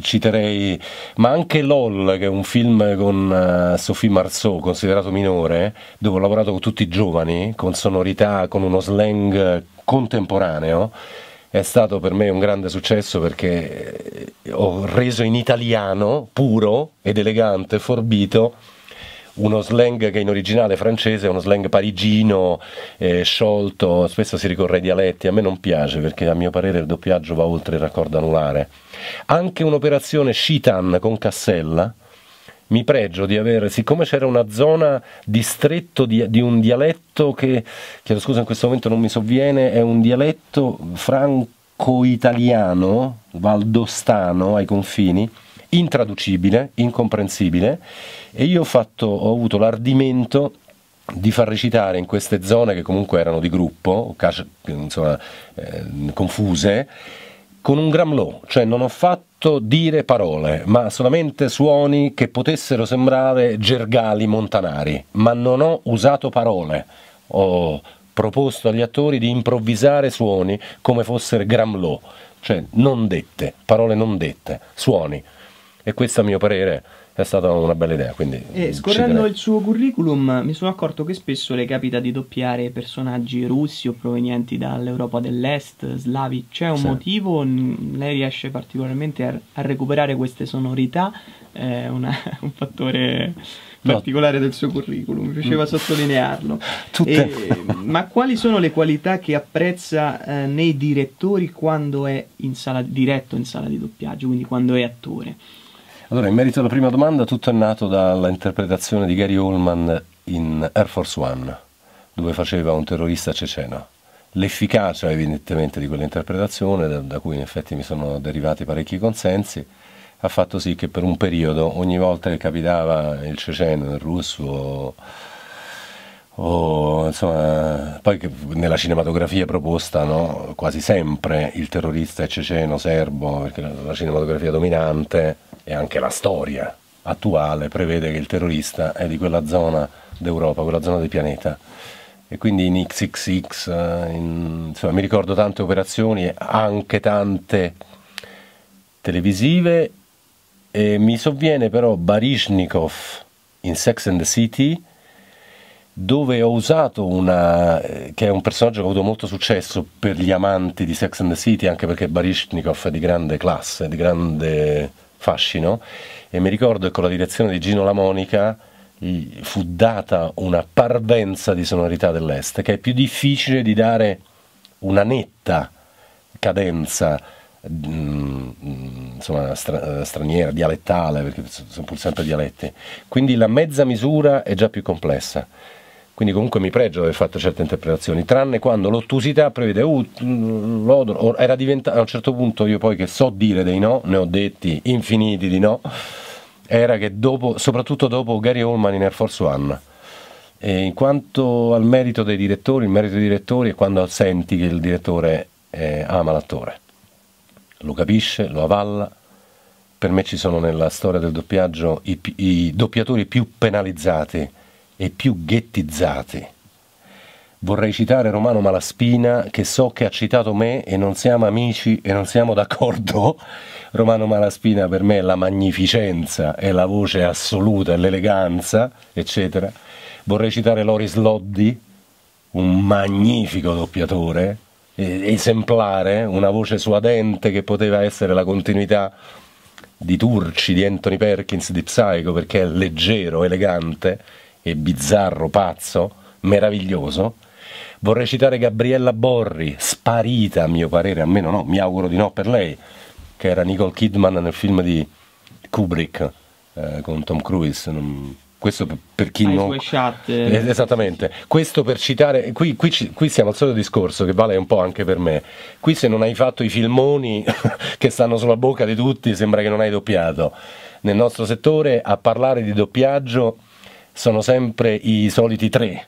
citerei, ma anche LOL, che è un film con eh, Sophie Marceau, considerato minore, dove ho lavorato con tutti i giovani, con sonorità, con uno slang contemporaneo, è stato per me un grande successo perché eh, ho reso in italiano puro ed elegante, forbito, uno slang che in originale francese è uno slang parigino, eh, sciolto, spesso si ricorre ai dialetti, a me non piace perché a mio parere il doppiaggio va oltre il raccordo anulare. Anche un'operazione Shitan con Cassella, mi pregio di avere, siccome c'era una zona di di, di un dialetto che, chiedo scusa in questo momento non mi sovviene, è un dialetto franco-italiano, valdostano ai confini, intraducibile, incomprensibile e io ho, fatto, ho avuto l'ardimento di far recitare in queste zone che comunque erano di gruppo, insomma, eh, confuse, con un gramlò, cioè non ho fatto dire parole, ma solamente suoni che potessero sembrare gergali montanari, ma non ho usato parole, ho proposto agli attori di improvvisare suoni come fossero gramlò, cioè non dette, parole non dette, suoni, e questo a mio parere è stata una bella idea. Quindi e eh, scorrendo il suo curriculum mi sono accorto che spesso le capita di doppiare personaggi russi o provenienti dall'Europa dell'Est, slavi. C'è un sì. motivo? Lei riesce particolarmente a, a recuperare queste sonorità? È una, un fattore particolare no. del suo curriculum, mi piaceva mm. sottolinearlo. E, ehm, ma quali sono le qualità che apprezza eh, nei direttori quando è in sala, diretto in sala di doppiaggio, quindi quando è attore? Allora, in merito alla prima domanda, tutto è nato dall'interpretazione di Gary Oldman in Air Force One, dove faceva un terrorista ceceno. L'efficacia evidentemente di quell'interpretazione, da, da cui in effetti mi sono derivati parecchi consensi, ha fatto sì che per un periodo, ogni volta che capitava il ceceno, il russo, o, insomma, poi nella cinematografia proposta no, quasi sempre il terrorista è ceceno, serbo, perché la cinematografia dominante e anche la storia attuale prevede che il terrorista è di quella zona d'Europa, quella zona del pianeta. E quindi in XXX, eh, in, insomma, mi ricordo tante operazioni, anche tante televisive, e mi sovviene però Barishnikov in Sex and the City, dove ho usato una, eh, che è un personaggio che ha avuto molto successo per gli amanti di Sex and the City, anche perché Barishnikov è di grande classe, di grande fascino, e mi ricordo che con la direzione di Gino La Monica fu data una parvenza di sonorità dell'est, che è più difficile di dare una netta cadenza mm, insomma, eh, straniera, dialettale, perché sono pur sempre dialetti. Quindi la mezza misura è già più complessa quindi comunque mi pregio di aver fatto certe interpretazioni, tranne quando l'ottusità prevede, uh, l'odoro, era diventato, a un certo punto io poi che so dire dei no, ne ho detti infiniti di no, era che dopo, soprattutto dopo Gary Holman in Air Force One, e in quanto al merito dei direttori, il merito dei direttori è quando senti che il direttore eh, ama l'attore, lo capisce, lo avalla, per me ci sono nella storia del doppiaggio i, i doppiatori più penalizzati e più ghettizzati. Vorrei citare Romano Malaspina, che so che ha citato me e non siamo amici e non siamo d'accordo. Romano Malaspina per me è la magnificenza, è la voce assoluta, è l'eleganza, eccetera. Vorrei citare Loris Loddi, un magnifico doppiatore, esemplare, eh, una voce suadente che poteva essere la continuità di Turci, di Anthony Perkins, di Psycho, perché è leggero, elegante e bizzarro pazzo, meraviglioso, vorrei citare Gabriella Borri, sparita a mio parere, almeno no, mi auguro di no per lei, che era Nicole Kidman nel film di Kubrick eh, con Tom Cruise. Non... Questo per, chi ah, non... Eh. Esattamente, questo per citare, qui, qui, qui, siamo al solito discorso che vale un po' anche per me, qui se non hai fatto i filmoni che stanno sulla bocca di tutti sembra che non hai doppiato, nel nostro settore a parlare di doppiaggio sono sempre i soliti tre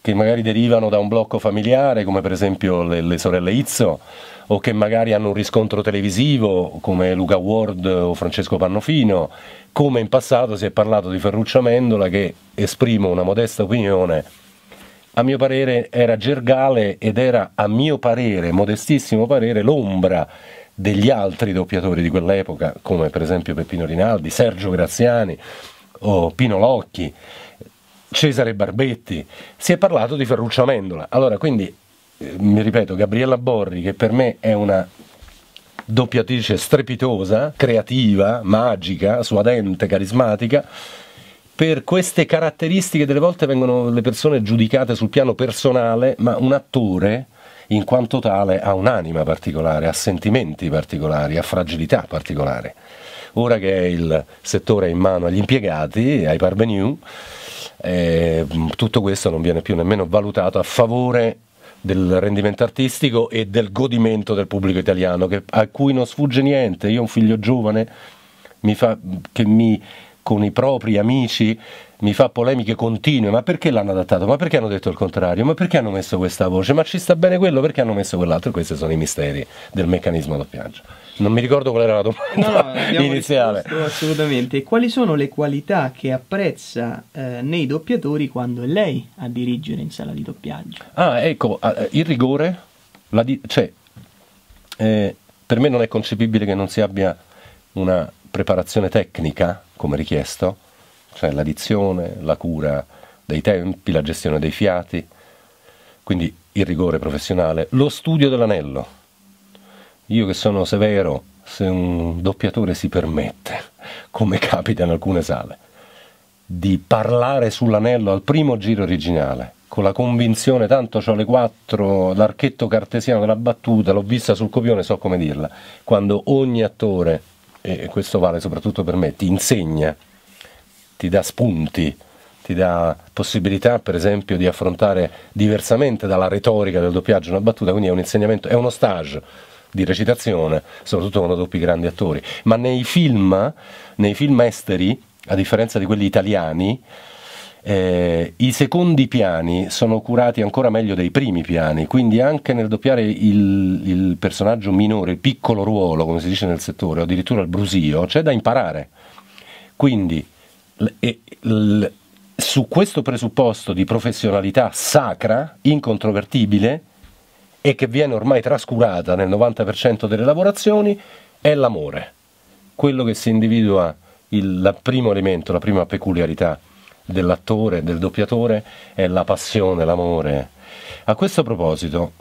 che magari derivano da un blocco familiare, come per esempio le, le, sorelle Izzo, o che magari hanno un riscontro televisivo, come Luca Ward o Francesco Pannofino, come in passato si è parlato di Ferruccio Mendola, che esprimo una modesta opinione, a mio parere era gergale ed era, a mio parere, modestissimo parere, l'ombra degli altri doppiatori di quell'epoca, come per esempio Peppino Rinaldi, Sergio Graziani o Pino Locchi Cesare Barbetti, si è parlato di Ferruccio Amendola. Allora, quindi, eh, mi ripeto, Gabriella Borri, che per me è una doppiatrice strepitosa, creativa, magica, suadente, carismatica, per queste caratteristiche delle volte vengono le persone giudicate sul piano personale, ma un attore in quanto tale ha un'anima particolare, ha sentimenti particolari, ha fragilità particolare. Ora che è il settore in mano agli impiegati, ai parvenu, eh, tutto questo non viene più nemmeno valutato a favore del rendimento artistico e del godimento del pubblico italiano, che, a cui non sfugge niente. Io, ho un figlio giovane, mi fa, che mi con i propri amici mi fa polemiche continue, ma perché l'hanno adattato? Ma perché hanno detto il contrario? Ma perché hanno messo questa voce? Ma ci sta bene quello? Perché hanno messo quell'altro? Questi sono i misteri del meccanismo doppiaggio. Non mi ricordo qual era la domanda no, no, iniziale. Assolutamente. Quali sono le qualità che apprezza eh, nei doppiatori quando è lei a dirigere in sala di doppiaggio? Ah, ecco, eh, il rigore, di- cioè, eh, per me non è concepibile che non si abbia una preparazione tecnica, come richiesto, cioè l'addizione, la cura dei tempi, la gestione dei fiati, quindi il rigore professionale, lo studio dell'anello. Io che sono severo, se un doppiatore si permette, come capita in alcune sale, di parlare sull'anello al primo giro originale, con la convinzione tanto ho le quattro, l'archetto cartesiano della battuta, l'ho vista sul copione, so come dirla, quando ogni attore e questo vale soprattutto per me, ti insegna, ti dà spunti, ti dà possibilità per esempio di affrontare diversamente dalla retorica del doppiaggio una battuta, quindi è un insegnamento, è uno stage di recitazione, soprattutto quando doppi grandi attori, ma nei film, nei film esteri, a differenza di quelli italiani, eh, I secondi piani sono curati ancora meglio dei primi piani, quindi anche nel doppiare il, il personaggio minore, il piccolo ruolo, come si dice nel settore, o addirittura il brusio, c'è da imparare. Quindi su questo presupposto di professionalità sacra, incontrovertibile, e che viene ormai trascurata nel 90% delle lavorazioni, è l'amore, quello che si individua il primo elemento, la prima peculiarità dell'attore, del doppiatore, è la passione, l'amore. A questo proposito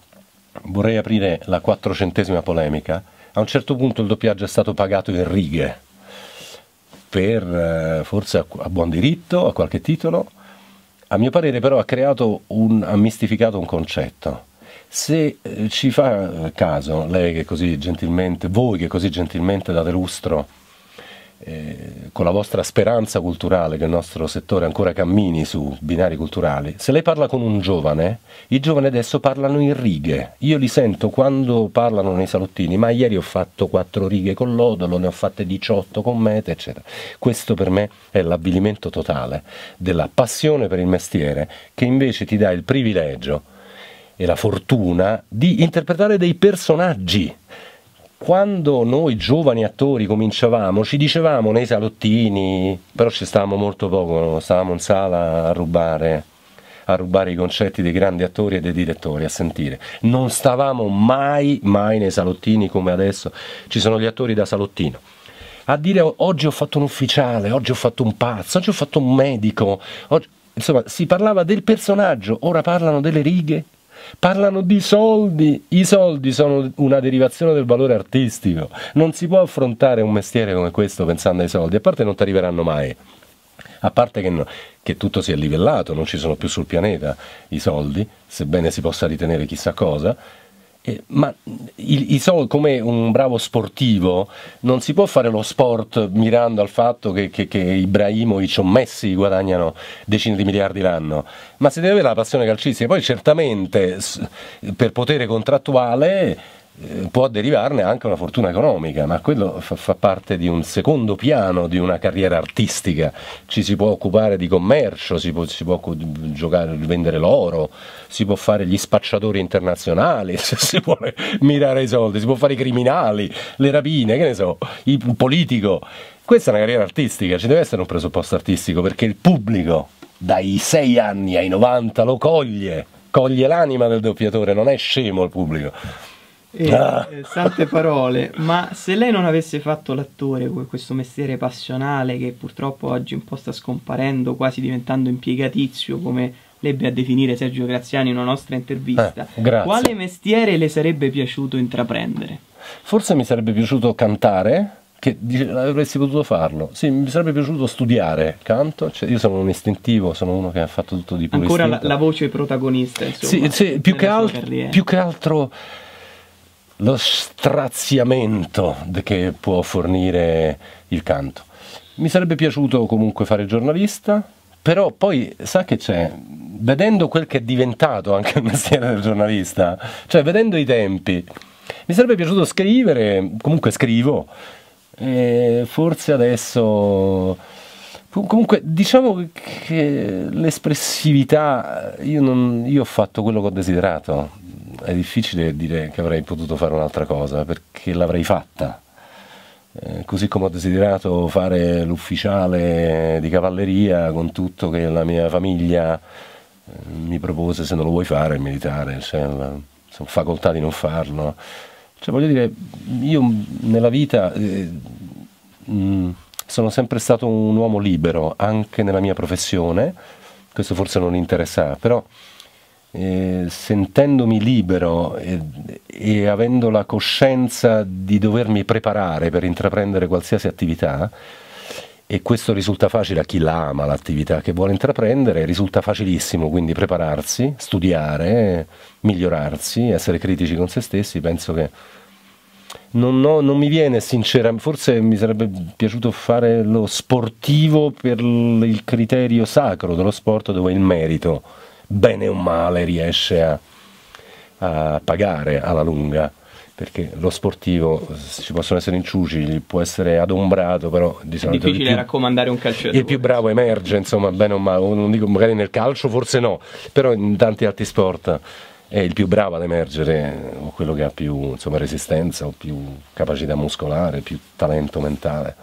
vorrei aprire la quattrocentesima polemica. A un certo punto il doppiaggio è stato pagato in righe, per, eh, forse a buon diritto, a qualche titolo. A mio parere però ha, un, ha mistificato un concetto. Se eh, ci fa eh, caso, lei che così gentilmente, voi che così gentilmente date lustro eh, con la vostra speranza culturale che il nostro settore ancora cammini su binari culturali, se lei parla con un giovane, i giovani adesso parlano in righe. Io li sento quando parlano nei salottini, ma ieri ho fatto quattro righe con l'odolo, ne ho fatte 18 con meta, eccetera. Questo per me è l'avvilimento totale della passione per il mestiere che invece ti dà il privilegio e la fortuna di interpretare dei personaggi quando noi giovani attori cominciavamo, ci dicevamo nei salottini, però ci stavamo molto poco, stavamo in sala a rubare, a rubare i concetti dei grandi attori e dei direttori, a sentire. Non stavamo mai, mai nei salottini come adesso, ci sono gli attori da salottino. A dire oggi ho fatto un ufficiale, oggi ho fatto un pazzo, oggi ho fatto un medico. Oggi... Insomma, si parlava del personaggio, ora parlano delle righe parlano di soldi, i soldi sono una derivazione del valore artistico, non si può affrontare un mestiere come questo pensando ai soldi, a parte non ti arriveranno mai, a parte che, no, che tutto si è livellato, non ci sono più sul pianeta i soldi, sebbene si possa ritenere chissà cosa, eh, ma il, il solo come un bravo sportivo non si può fare lo sport mirando al fatto che, che, che Ibrahimovic o Messi guadagnano decine di miliardi l'anno, ma si deve avere la passione calcistica. Poi certamente per potere contrattuale eh, può derivarne anche una fortuna economica, ma quello fa, fa, parte di un secondo piano di una carriera artistica. Ci si può occupare di commercio, si può, si può giocare, vendere l'oro, si può fare gli spacciatori internazionali, si può mirare i soldi, si può fare i criminali, le rapine, che ne so, il politico. Questa è una carriera artistica, ci deve essere un presupposto artistico perché il pubblico dai 6 anni ai 90 lo coglie, coglie l'anima del doppiatore, non è scemo il pubblico. E, ah. eh, sante parole, ma se lei non avesse fatto l'attore questo mestiere passionale che purtroppo oggi un po' sta scomparendo, quasi diventando impiegatizio come lebbe a definire Sergio Graziani in una nostra intervista, eh, quale mestiere le sarebbe piaciuto intraprendere? Forse mi sarebbe piaciuto cantare, che dice, avresti potuto farlo. Sì, mi sarebbe piaciuto studiare canto, cioè, io sono un istintivo, sono uno che ha fatto tutto di più. Ancora la, la, voce protagonista, insomma. Sì, sì più, che altro, più, che altro, lo straziamento che può fornire il canto. Mi sarebbe piaciuto comunque fare giornalista, però poi sa che c'è, vedendo quel che è diventato anche il mestiere del giornalista, cioè vedendo i tempi, mi sarebbe piaciuto scrivere, comunque scrivo, e forse adesso Comunque, diciamo che l'espressività, eh, io, non, io ho fatto quello che ho desiderato, è difficile dire che avrei potuto fare un'altra cosa perché l'avrei fatta. Eh, così come ho desiderato fare l'ufficiale di cavalleria con tutto che la mia famiglia eh, mi propose se non lo vuoi fare il militare, cioè, sono facoltà di non farlo. Cioè, voglio dire, io nella vita... Eh, mh, mm, sono sempre stato un uomo libero, anche nella mia professione, questo forse non interessa, però eh, sentendomi libero e, eh, e avendo la coscienza di dovermi preparare per intraprendere qualsiasi attività, e questo risulta facile a chi la ama l'attività che vuole intraprendere, risulta facilissimo quindi prepararsi, studiare, migliorarsi, essere critici con se stessi, penso che non, ho, non mi viene sincera, forse mi sarebbe piaciuto fare lo sportivo per il criterio sacro dello sport dove il merito, bene o male, riesce a, a pagare alla lunga perché lo sportivo ci possono essere inciuci, può essere adombrato, però di solito è difficile più, raccomandare un calciatore. Il più bravo emerge, insomma, bene o male, non dico magari nel calcio, forse no, però in tanti altri sport è il più bravo ad emergere o quello che ha più insomma, resistenza o più capacità muscolare, più talento mentale.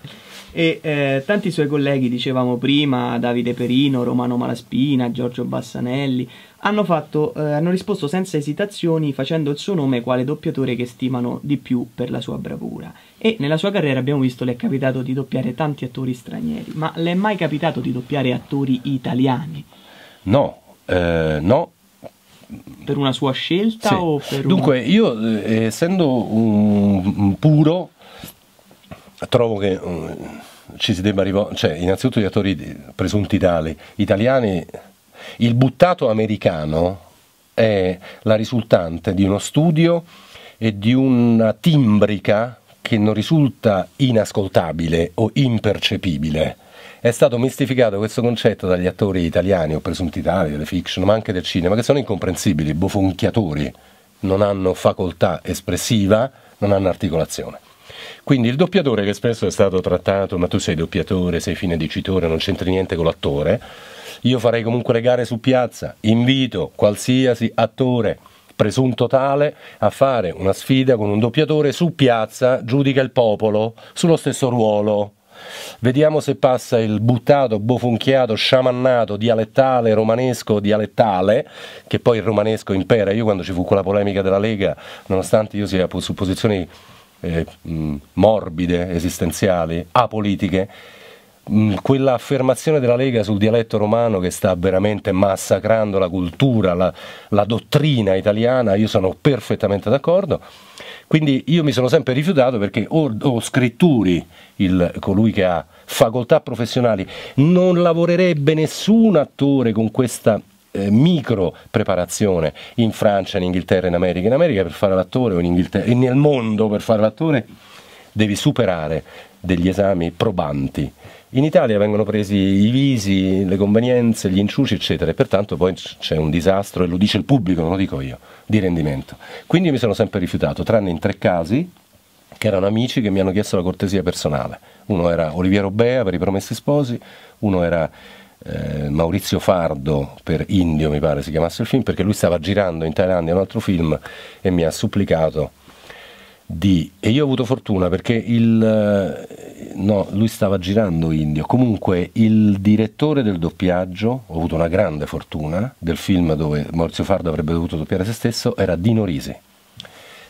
E eh, tanti suoi colleghi, dicevamo prima, Davide Perino, Romano Malaspina, Giorgio Bassanelli, hanno, fatto, eh, hanno risposto senza esitazioni facendo il suo nome quale doppiatore che stimano di più per la sua bravura. E nella sua carriera abbiamo visto le è capitato di doppiare tanti attori stranieri, ma le è mai capitato di doppiare attori italiani? No, eh, no, per una sua scelta sì. o per Dunque, una... io eh, essendo un, un, puro, trovo che um, ci si debba rivolgere, cioè innanzitutto gli attori presunti tali, italiani, il buttato americano è la risultante di uno studio e di una timbrica che non risulta inascoltabile o impercepibile è stato mistificato questo concetto dagli attori italiani o presunti tali, delle fiction, ma anche del cinema, che sono incomprensibili, bofonchiatori, non hanno facoltà espressiva, non hanno articolazione. Quindi il doppiatore che spesso è stato trattato, ma tu sei doppiatore, sei fine dicitore, non c'entri niente con l'attore, io farei comunque le gare su piazza, invito qualsiasi attore presunto tale a fare una sfida con un doppiatore su piazza, giudica il popolo, sullo stesso ruolo, Vediamo se passa il buttato, bofonchiato, sciamannato, dialettale, romanesco, dialettale, che poi il romanesco impera. Io quando ci fu quella polemica della Lega, nonostante io sia su posizioni eh, morbide, esistenziali, apolitiche, Mm, quella affermazione della Lega sul dialetto romano che sta veramente massacrando la cultura, la, la dottrina italiana, io sono perfettamente d'accordo. Quindi io mi sono sempre rifiutato perché o, o Scritturi, il, colui che ha facoltà professionali, non lavorerebbe nessun attore con questa eh, micro preparazione in Francia, in Inghilterra, in America. In America per fare l'attore o in Inghilterra, nel mondo per fare l'attore devi superare degli esami probanti in Italia vengono presi i visi, le convenienze, gli inciuci, eccetera, e pertanto poi c'è un disastro, e lo dice il pubblico, non lo dico io, di rendimento. Quindi mi sono sempre rifiutato, tranne in tre casi che erano amici che mi hanno chiesto la cortesia personale. Uno era Oliviero Bea per i Promessi Sposi, uno era eh, Maurizio Fardo per Indio, mi pare si chiamasse il film, perché lui stava girando in Thailandia un altro film e mi ha supplicato di... E io ho avuto fortuna perché il... Eh, no, lui stava girando Indio. Comunque il direttore del doppiaggio, ho avuto una grande fortuna, del film dove Morzio Fardo avrebbe dovuto doppiare se stesso, era Dino Risi.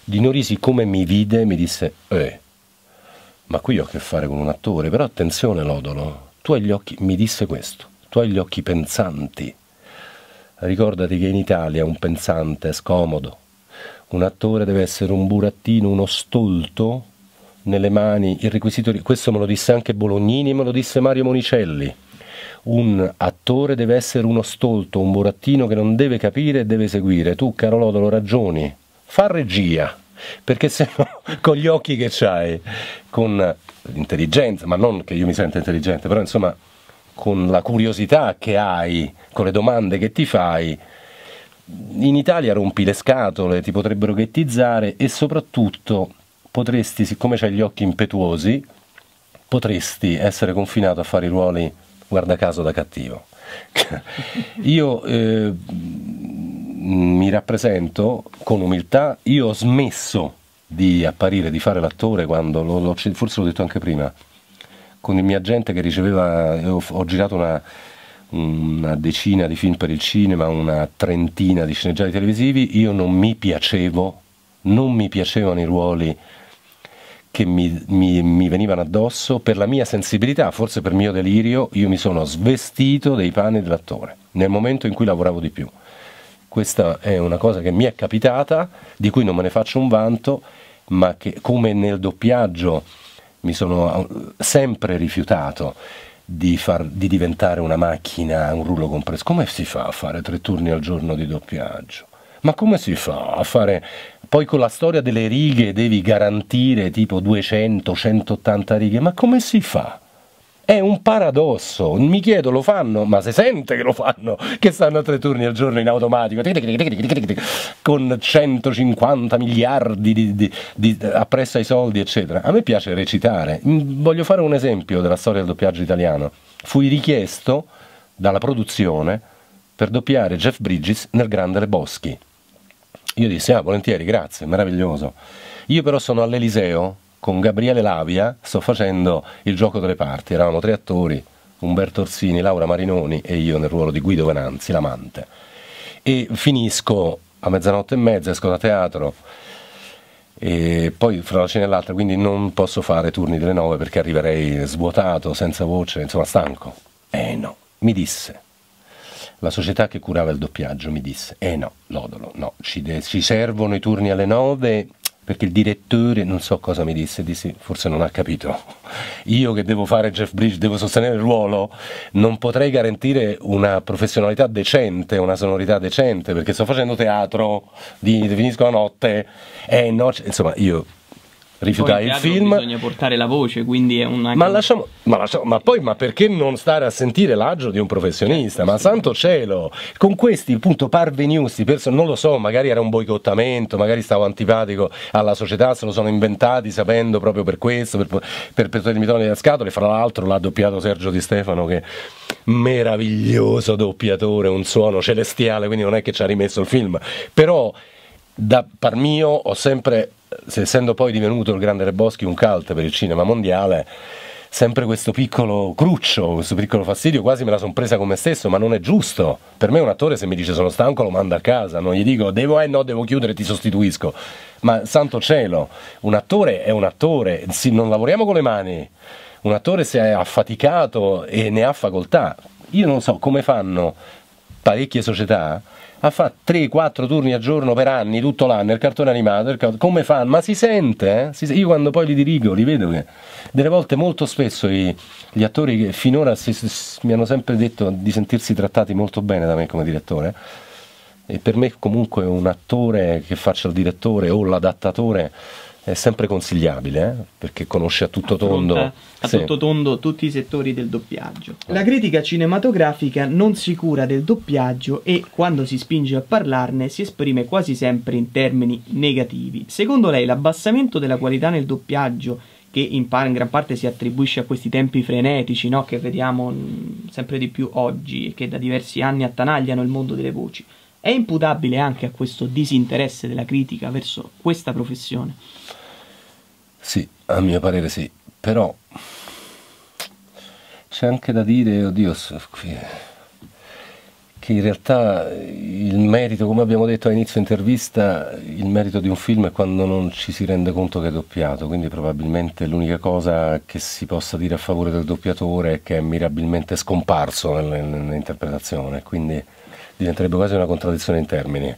Dino Risi come mi vide mi disse, eh, ma qui ho a che fare con un attore, però attenzione Lodolo, tu hai gli occhi, mi disse questo, tu hai gli occhi pensanti. Ricordati che in Italia un pensante è scomodo, un attore deve essere un burattino, uno stolto nelle mani, il requisito, di questo me lo disse anche Bolognini, e me lo disse Mario Monicelli, un attore deve essere uno stolto, un burattino che non deve capire e deve seguire. tu caro Lodolo ragioni, fa regia, perché se no con gli occhi che hai, con l'intelligenza, ma non che io mi senta intelligente, però insomma con la curiosità che hai, con le domande che ti fai, in Italia rompi le scatole, ti potrebbero ghettizzare e soprattutto potresti, siccome c'hai gli occhi impetuosi, potresti essere confinato a fare i ruoli, guarda caso, da cattivo. io eh, mi rappresento con umiltà, io ho smesso di apparire, di fare l'attore quando, lo, lo, forse l'ho detto anche prima, con il mio agente che riceveva, ho, ho girato una una decina di film per il cinema, una trentina di sceneggiati televisivi, io non mi piacevo, non mi piacevano i ruoli che mi, mi, mi, venivano addosso, per la mia sensibilità, forse per il mio delirio, io mi sono svestito dei panni dell'attore nel momento in cui lavoravo di più. Questa è una cosa che mi è capitata, di cui non me ne faccio un vanto, ma che come nel doppiaggio mi sono eh, sempre rifiutato di, far, di diventare una macchina, un rullo compresso? Come si fa a fare tre turni al giorno di doppiaggio? Ma come si fa a fare poi con la storia delle righe devi garantire tipo 200, 180 righe? Ma come si fa? È un paradosso. Mi chiedo, lo fanno? Ma si sente che lo fanno, che stanno a tre turni al giorno in automatico, con 150 miliardi di, di, di, appresso ai soldi, eccetera. A me piace recitare. Mm, voglio fare un esempio della storia del doppiaggio italiano. Fui richiesto dalla produzione per doppiare Jeff Bridges nel Grande Le Boschi. Io dissi, ah, volentieri, grazie, meraviglioso. Io però sono all'Eliseo con Gabriele Lavia sto facendo il gioco delle parti, eravamo tre attori, Umberto Orsini, Laura Marinoni e io nel ruolo di Guido Venanzi, l'amante. E finisco a mezzanotte e mezza, esco da teatro e poi fra la cena e l'altra, quindi non posso fare turni delle nove perché arriverei svuotato, senza voce, insomma stanco. Eh no, mi disse. La società che curava il doppiaggio mi disse, eh no, Lodolo, no, ci, de- ci servono i turni alle nove perché il direttore non so cosa mi disse, disse forse non ha capito. Io che devo fare Jeff Bridge, devo sostenere il ruolo, non potrei garantire una professionalità decente, una sonorità decente, perché sto facendo teatro, di, finisco la notte, eh no, insomma io rifiutare il film. Bisogna portare la voce, quindi è una. Ma, lasciamo, ma, lasciamo, ma poi, ma perché non stare a sentire l'agio di un professionista? Ma santo cielo, con questi appunto parveniusti, non lo so, magari era un boicottamento, magari stavo antipatico alla società, se lo sono inventati sapendo proprio per questo, per, per, per togliermi le scatole. Fra l'altro, l'ha doppiato Sergio Di Stefano, che meraviglioso doppiatore, un suono celestiale, quindi non è che ci ha rimesso il film, però da par mio ho sempre essendo poi divenuto il grande Reboschi un cult per il cinema mondiale, sempre questo piccolo cruccio, questo piccolo fastidio, quasi me la sono presa con me stesso, ma non è giusto. Per me un attore se mi dice sono stanco lo manda a casa, non gli dico devo eh no, devo chiudere, ti sostituisco. Ma santo cielo, un attore è un attore, non lavoriamo con le mani. Un attore si è affaticato e ne ha facoltà. Io non so come fanno parecchie società ha fatto 3-4 turni a giorno per anni, tutto l'anno, il cartone animato, il cartone... come fa? Ma si sente, eh? si... io quando poi li dirigo li vedo che delle volte molto spesso i... gli attori che finora si... mi hanno sempre detto di sentirsi trattati molto bene da me come direttore eh. e per me comunque un attore che faccia il direttore o l'adattatore è sempre consigliabile eh? perché conosce a tutto Affronta, tondo a sì. tutto tondo tutti i settori del doppiaggio. Eh. La critica cinematografica non si cura del doppiaggio e quando si spinge a parlarne si esprime quasi sempre in termini negativi. Secondo lei l'abbassamento della qualità nel doppiaggio che in, in, gran parte si attribuisce a questi tempi frenetici no? che vediamo mm, sempre di più oggi e che da diversi anni attanagliano il mondo delle voci, è imputabile anche a questo disinteresse della critica verso questa professione? Sì, a mio parere sì, però c'è anche da dire, oddio, che in realtà il merito, come abbiamo detto all'inizio intervista, il merito di un film è quando non ci si rende conto che è doppiato, quindi probabilmente l'unica cosa che si possa dire a favore del doppiatore è che è mirabilmente scomparso nell'interpretazione, quindi diventerebbe quasi una contraddizione in termini.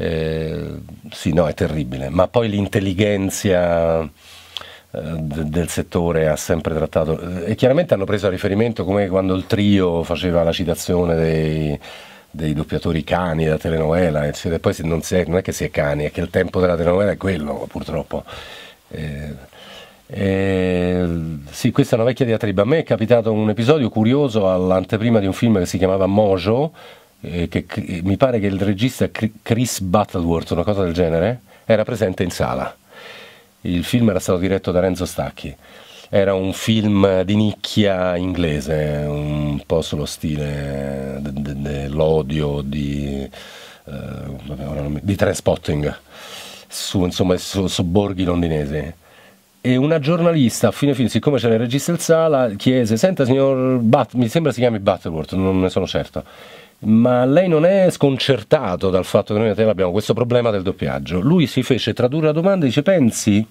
Eh, sì, no, è terribile, ma poi l'intelligenza eh, del settore ha sempre trattato eh, e chiaramente hanno preso a riferimento come quando il trio faceva la citazione dei, dei doppiatori cani della telenovela eccetera. poi non, è, non è che si è cani è che il tempo della telenovela è quello purtroppo eh, eh, sì questa è una vecchia diatriba a me è capitato un episodio curioso all'anteprima di un film che si chiamava Mojo eh, che, che, eh, mi pare che il regista Chris Battleworth, una cosa del genere, era presente in sala. Il film era stato diretto da Renzo Stacchi. Era un film di nicchia inglese, un po' sullo stile dell'odio, de, de, di, eh, transpotting, su, insomma, su, sobborghi londinesi e una giornalista a fine film, siccome c'era il regista in sala, chiese: Senta, signor Butterworth, mi sembra si chiami Butterworth, non ne sono certo ma lei non è sconcertato dal fatto che noi a te abbiamo questo problema del doppiaggio. Lui si fece tradurre la domanda e dice pensi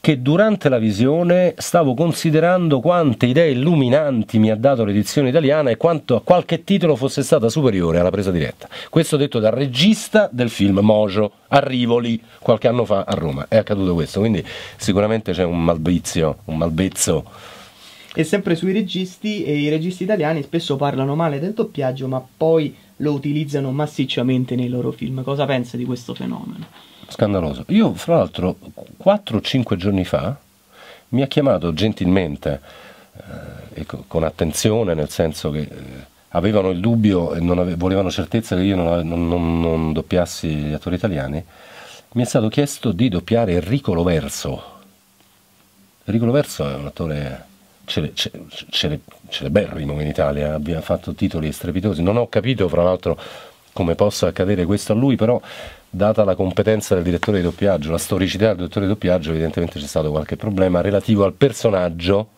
che durante la visione stavo considerando quante idee illuminanti mi ha dato l'edizione italiana e quanto a qualche titolo fosse stata superiore alla presa diretta. Questo detto dal regista del film Mojo a Rivoli qualche anno fa a Roma. È accaduto questo, quindi sicuramente c'è un malvizio, un malvezzo e sempre sui registi, e i registi italiani spesso parlano male del doppiaggio, ma poi lo utilizzano massicciamente nei loro film. Cosa pensa di questo fenomeno? Scandaloso. Io, fra l'altro, 4-5 giorni fa mi ha chiamato gentilmente eh, e co- con attenzione, nel senso che eh, avevano il dubbio e ave- volevano certezza che io non, ave- non, non, non, doppiassi gli attori italiani. Mi è stato chiesto di doppiare Enrico Loverso. Enrico Loverso è un attore celeberrimo in Italia, abbia fatto titoli strepitosi. Non ho capito, fra l'altro, come possa accadere questo a lui, però data la competenza del direttore di doppiaggio, la storicità del direttore di doppiaggio, evidentemente c'è stato qualche problema relativo al personaggio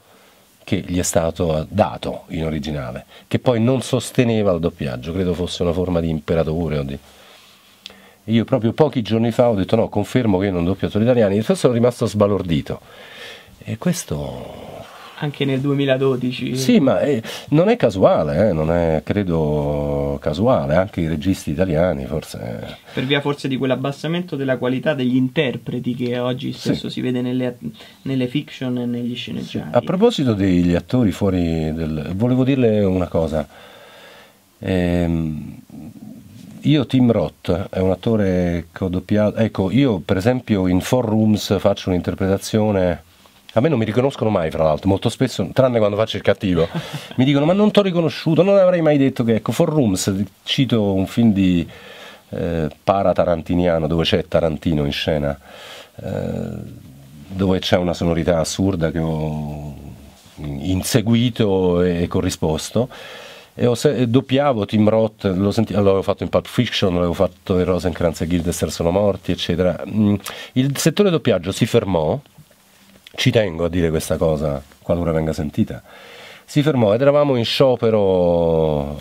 che gli è stato dato in originale, che poi non sosteneva il doppiaggio, credo fosse una forma di imperatore o di... Io proprio pochi giorni fa ho detto no, confermo che io non doppio attori italiani, e sono rimasto sbalordito. E questo anche nel 2012. Sì, ma è, eh, non è casuale, eh, non è credo casuale, anche i registi italiani forse. Eh. Per via forse di quell'abbassamento della qualità degli interpreti che oggi stesso sì. si vede nelle, nelle, fiction e negli sceneggiati. Sì. A proposito degli attori fuori del... volevo dirle una cosa. Ehm, io Tim Roth è un attore che ho doppiato, ecco io per esempio in Four Rooms faccio un'interpretazione a me non mi riconoscono mai, fra l'altro, molto spesso, tranne quando faccio il cattivo, mi dicono ma non t'ho riconosciuto, non avrei mai detto che ecco, For Rooms, cito un film di eh, para tarantiniano dove c'è Tarantino in scena, eh, dove c'è una sonorità assurda che ho inseguito e corrisposto. E ho se- doppiavo Tim Roth, lo senti- l'avevo fatto in Pulp Fiction, l'avevo fatto in Rosencrantz e Gildester sono morti, eccetera. Mm, il settore doppiaggio si fermò ci tengo a dire questa cosa, qualora venga sentita. Si fermò ed eravamo in sciopero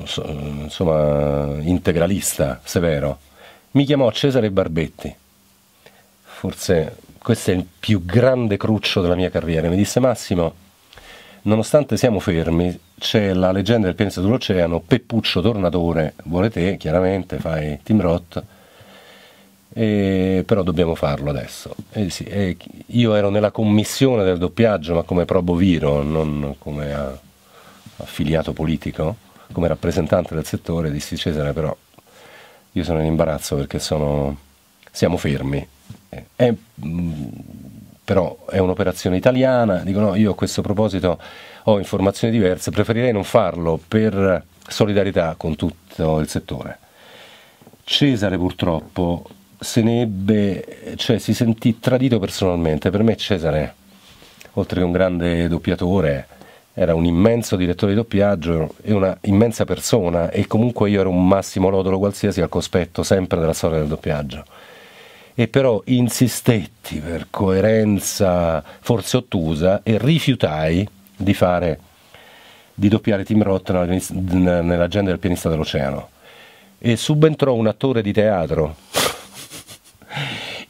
insomma, integralista, severo. Mi chiamò Cesare Barbetti. Forse questo è il più grande cruccio della mia carriera. Mi disse Massimo, nonostante siamo fermi, c'è la leggenda del pianeta sull'oceano, Peppuccio Tornatore, vuole te, chiaramente, fai Tim Roth eh, però dobbiamo farlo adesso. Eh, sì, eh, io ero nella commissione del doppiaggio, ma come Probo Viro, non come affiliato politico, come rappresentante del settore, dissi Cesare però io sono in imbarazzo perché sono, siamo fermi. È, mh, mm, però è un'operazione italiana, dico no, io a questo proposito ho informazioni diverse, preferirei non farlo per solidarietà con tutto il settore. Cesare purtroppo se ne ebbe, cioè si sentì tradito personalmente. Per me Cesare, oltre che un grande doppiatore, era un immenso direttore di doppiaggio e una immensa persona e comunque io ero un Massimo Lodolo qualsiasi al cospetto sempre della storia del doppiaggio. E però insistetti per coerenza forse ottusa e rifiutai di fare di doppiare Tim Roth nell'agenda del pianista dell'oceano e subentrò un attore di teatro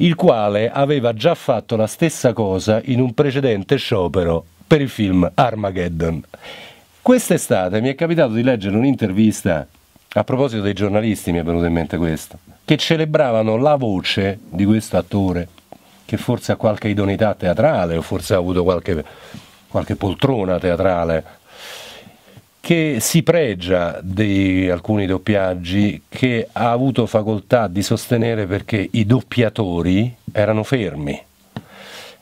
il quale aveva già fatto la stessa cosa in un precedente sciopero per il film Armageddon. Quest'estate mi è capitato di leggere un'intervista, a proposito dei giornalisti mi è venuto in mente questo, che celebravano la voce di questo attore, che forse ha qualche idoneità teatrale o forse ha avuto qualche, qualche poltrona teatrale che si pregia di alcuni doppiaggi che ha avuto facoltà di sostenere perché i doppiatori erano fermi.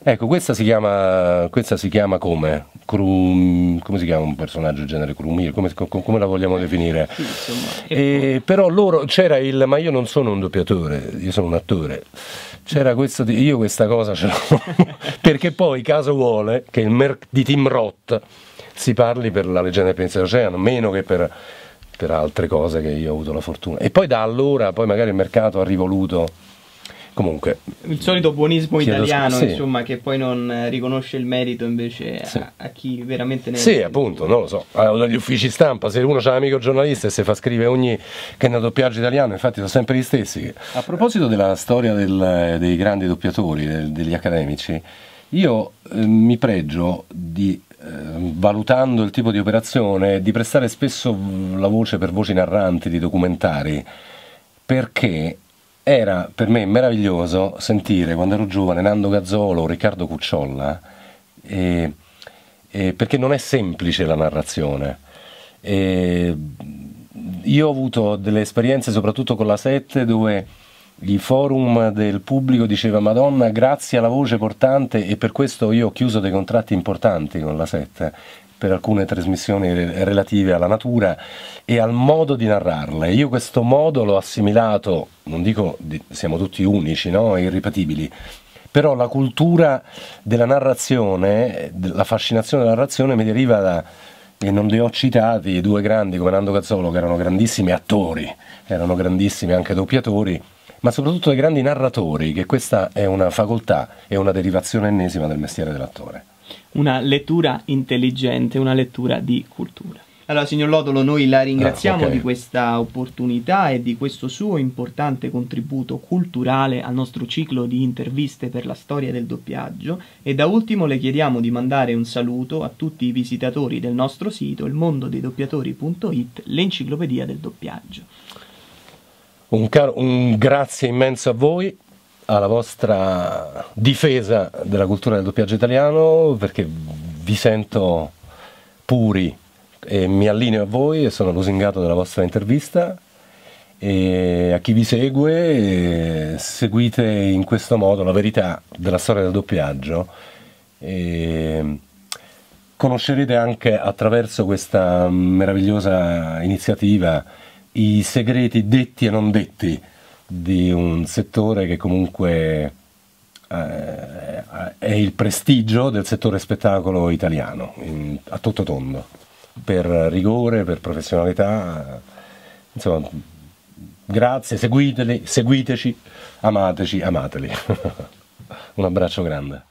Ecco, questa si chiama, questa si chiama come? Crum, come si chiama un personaggio del genere? Crumir, come, come, la vogliamo definire? e, eh, però loro c'era il, ma io non sono un doppiatore, io sono un attore. C'era questo, io questa cosa ce l'ho, perché poi caso vuole che il merc di Tim Roth si parli per la leggenda del Pensiero Oceano, meno che per, per, altre cose che io ho avuto la fortuna. E poi da allora, poi magari il mercato ha rivoluto. Comunque, il solito buonismo italiano, sì. insomma, che poi non riconosce il merito invece sì. a, a, chi veramente ne Sì, è... appunto, non lo so. Allora, eh, dagli uffici stampa, se uno c'è un amico giornalista e se fa scrivere ogni che è un doppiaggio italiano, infatti sono sempre gli stessi. A proposito della storia del, dei grandi doppiatori, del, degli accademici, io eh, mi pregio di eh, valutando il tipo di operazione, di prestare spesso la voce per voci narranti di documentari, perché era per me meraviglioso sentire quando ero giovane Nando Gazzolo, Riccardo Cucciolla, e, e perché non è semplice la narrazione. E io ho avuto delle esperienze soprattutto con la 7 dove il forum del pubblico diceva Madonna grazie alla voce portante e per questo io ho chiuso dei contratti importanti con la SET per alcune trasmissioni relative alla natura e al modo di narrarle. Io questo modo l'ho assimilato, non dico siamo tutti unici, no? irripetibili, però la cultura della narrazione, la fascinazione della narrazione mi deriva da, e non li ho citati, due grandi come Nando Cazzolo che erano grandissimi attori, erano grandissimi anche doppiatori, ma soprattutto ai grandi narratori, che questa è una facoltà e una derivazione ennesima del mestiere dell'attore. Una lettura intelligente, una lettura di cultura. Allora, signor Lodolo, noi la ringraziamo ah, okay. di questa opportunità e di questo suo importante contributo culturale al nostro ciclo di interviste per la storia del doppiaggio e da ultimo le chiediamo di mandare un saluto a tutti i visitatori del nostro sito ilmondodidoppiatori.it, l'enciclopedia del doppiaggio. Un, caro, un grazie immenso a voi, alla vostra difesa della cultura del doppiaggio italiano, perché vi sento puri e mi allineo a voi e sono lusingato dalla vostra intervista. E a chi vi segue, seguite in questo modo la verità della storia del doppiaggio. E conoscerete anche attraverso questa meravigliosa iniziativa i segreti detti e non detti di un settore che comunque eh, è il prestigio del settore spettacolo italiano in, a tutto tondo, per rigore, per professionalità, insomma grazie, seguiteli, seguiteci, amateci, amateli. Un abbraccio grande.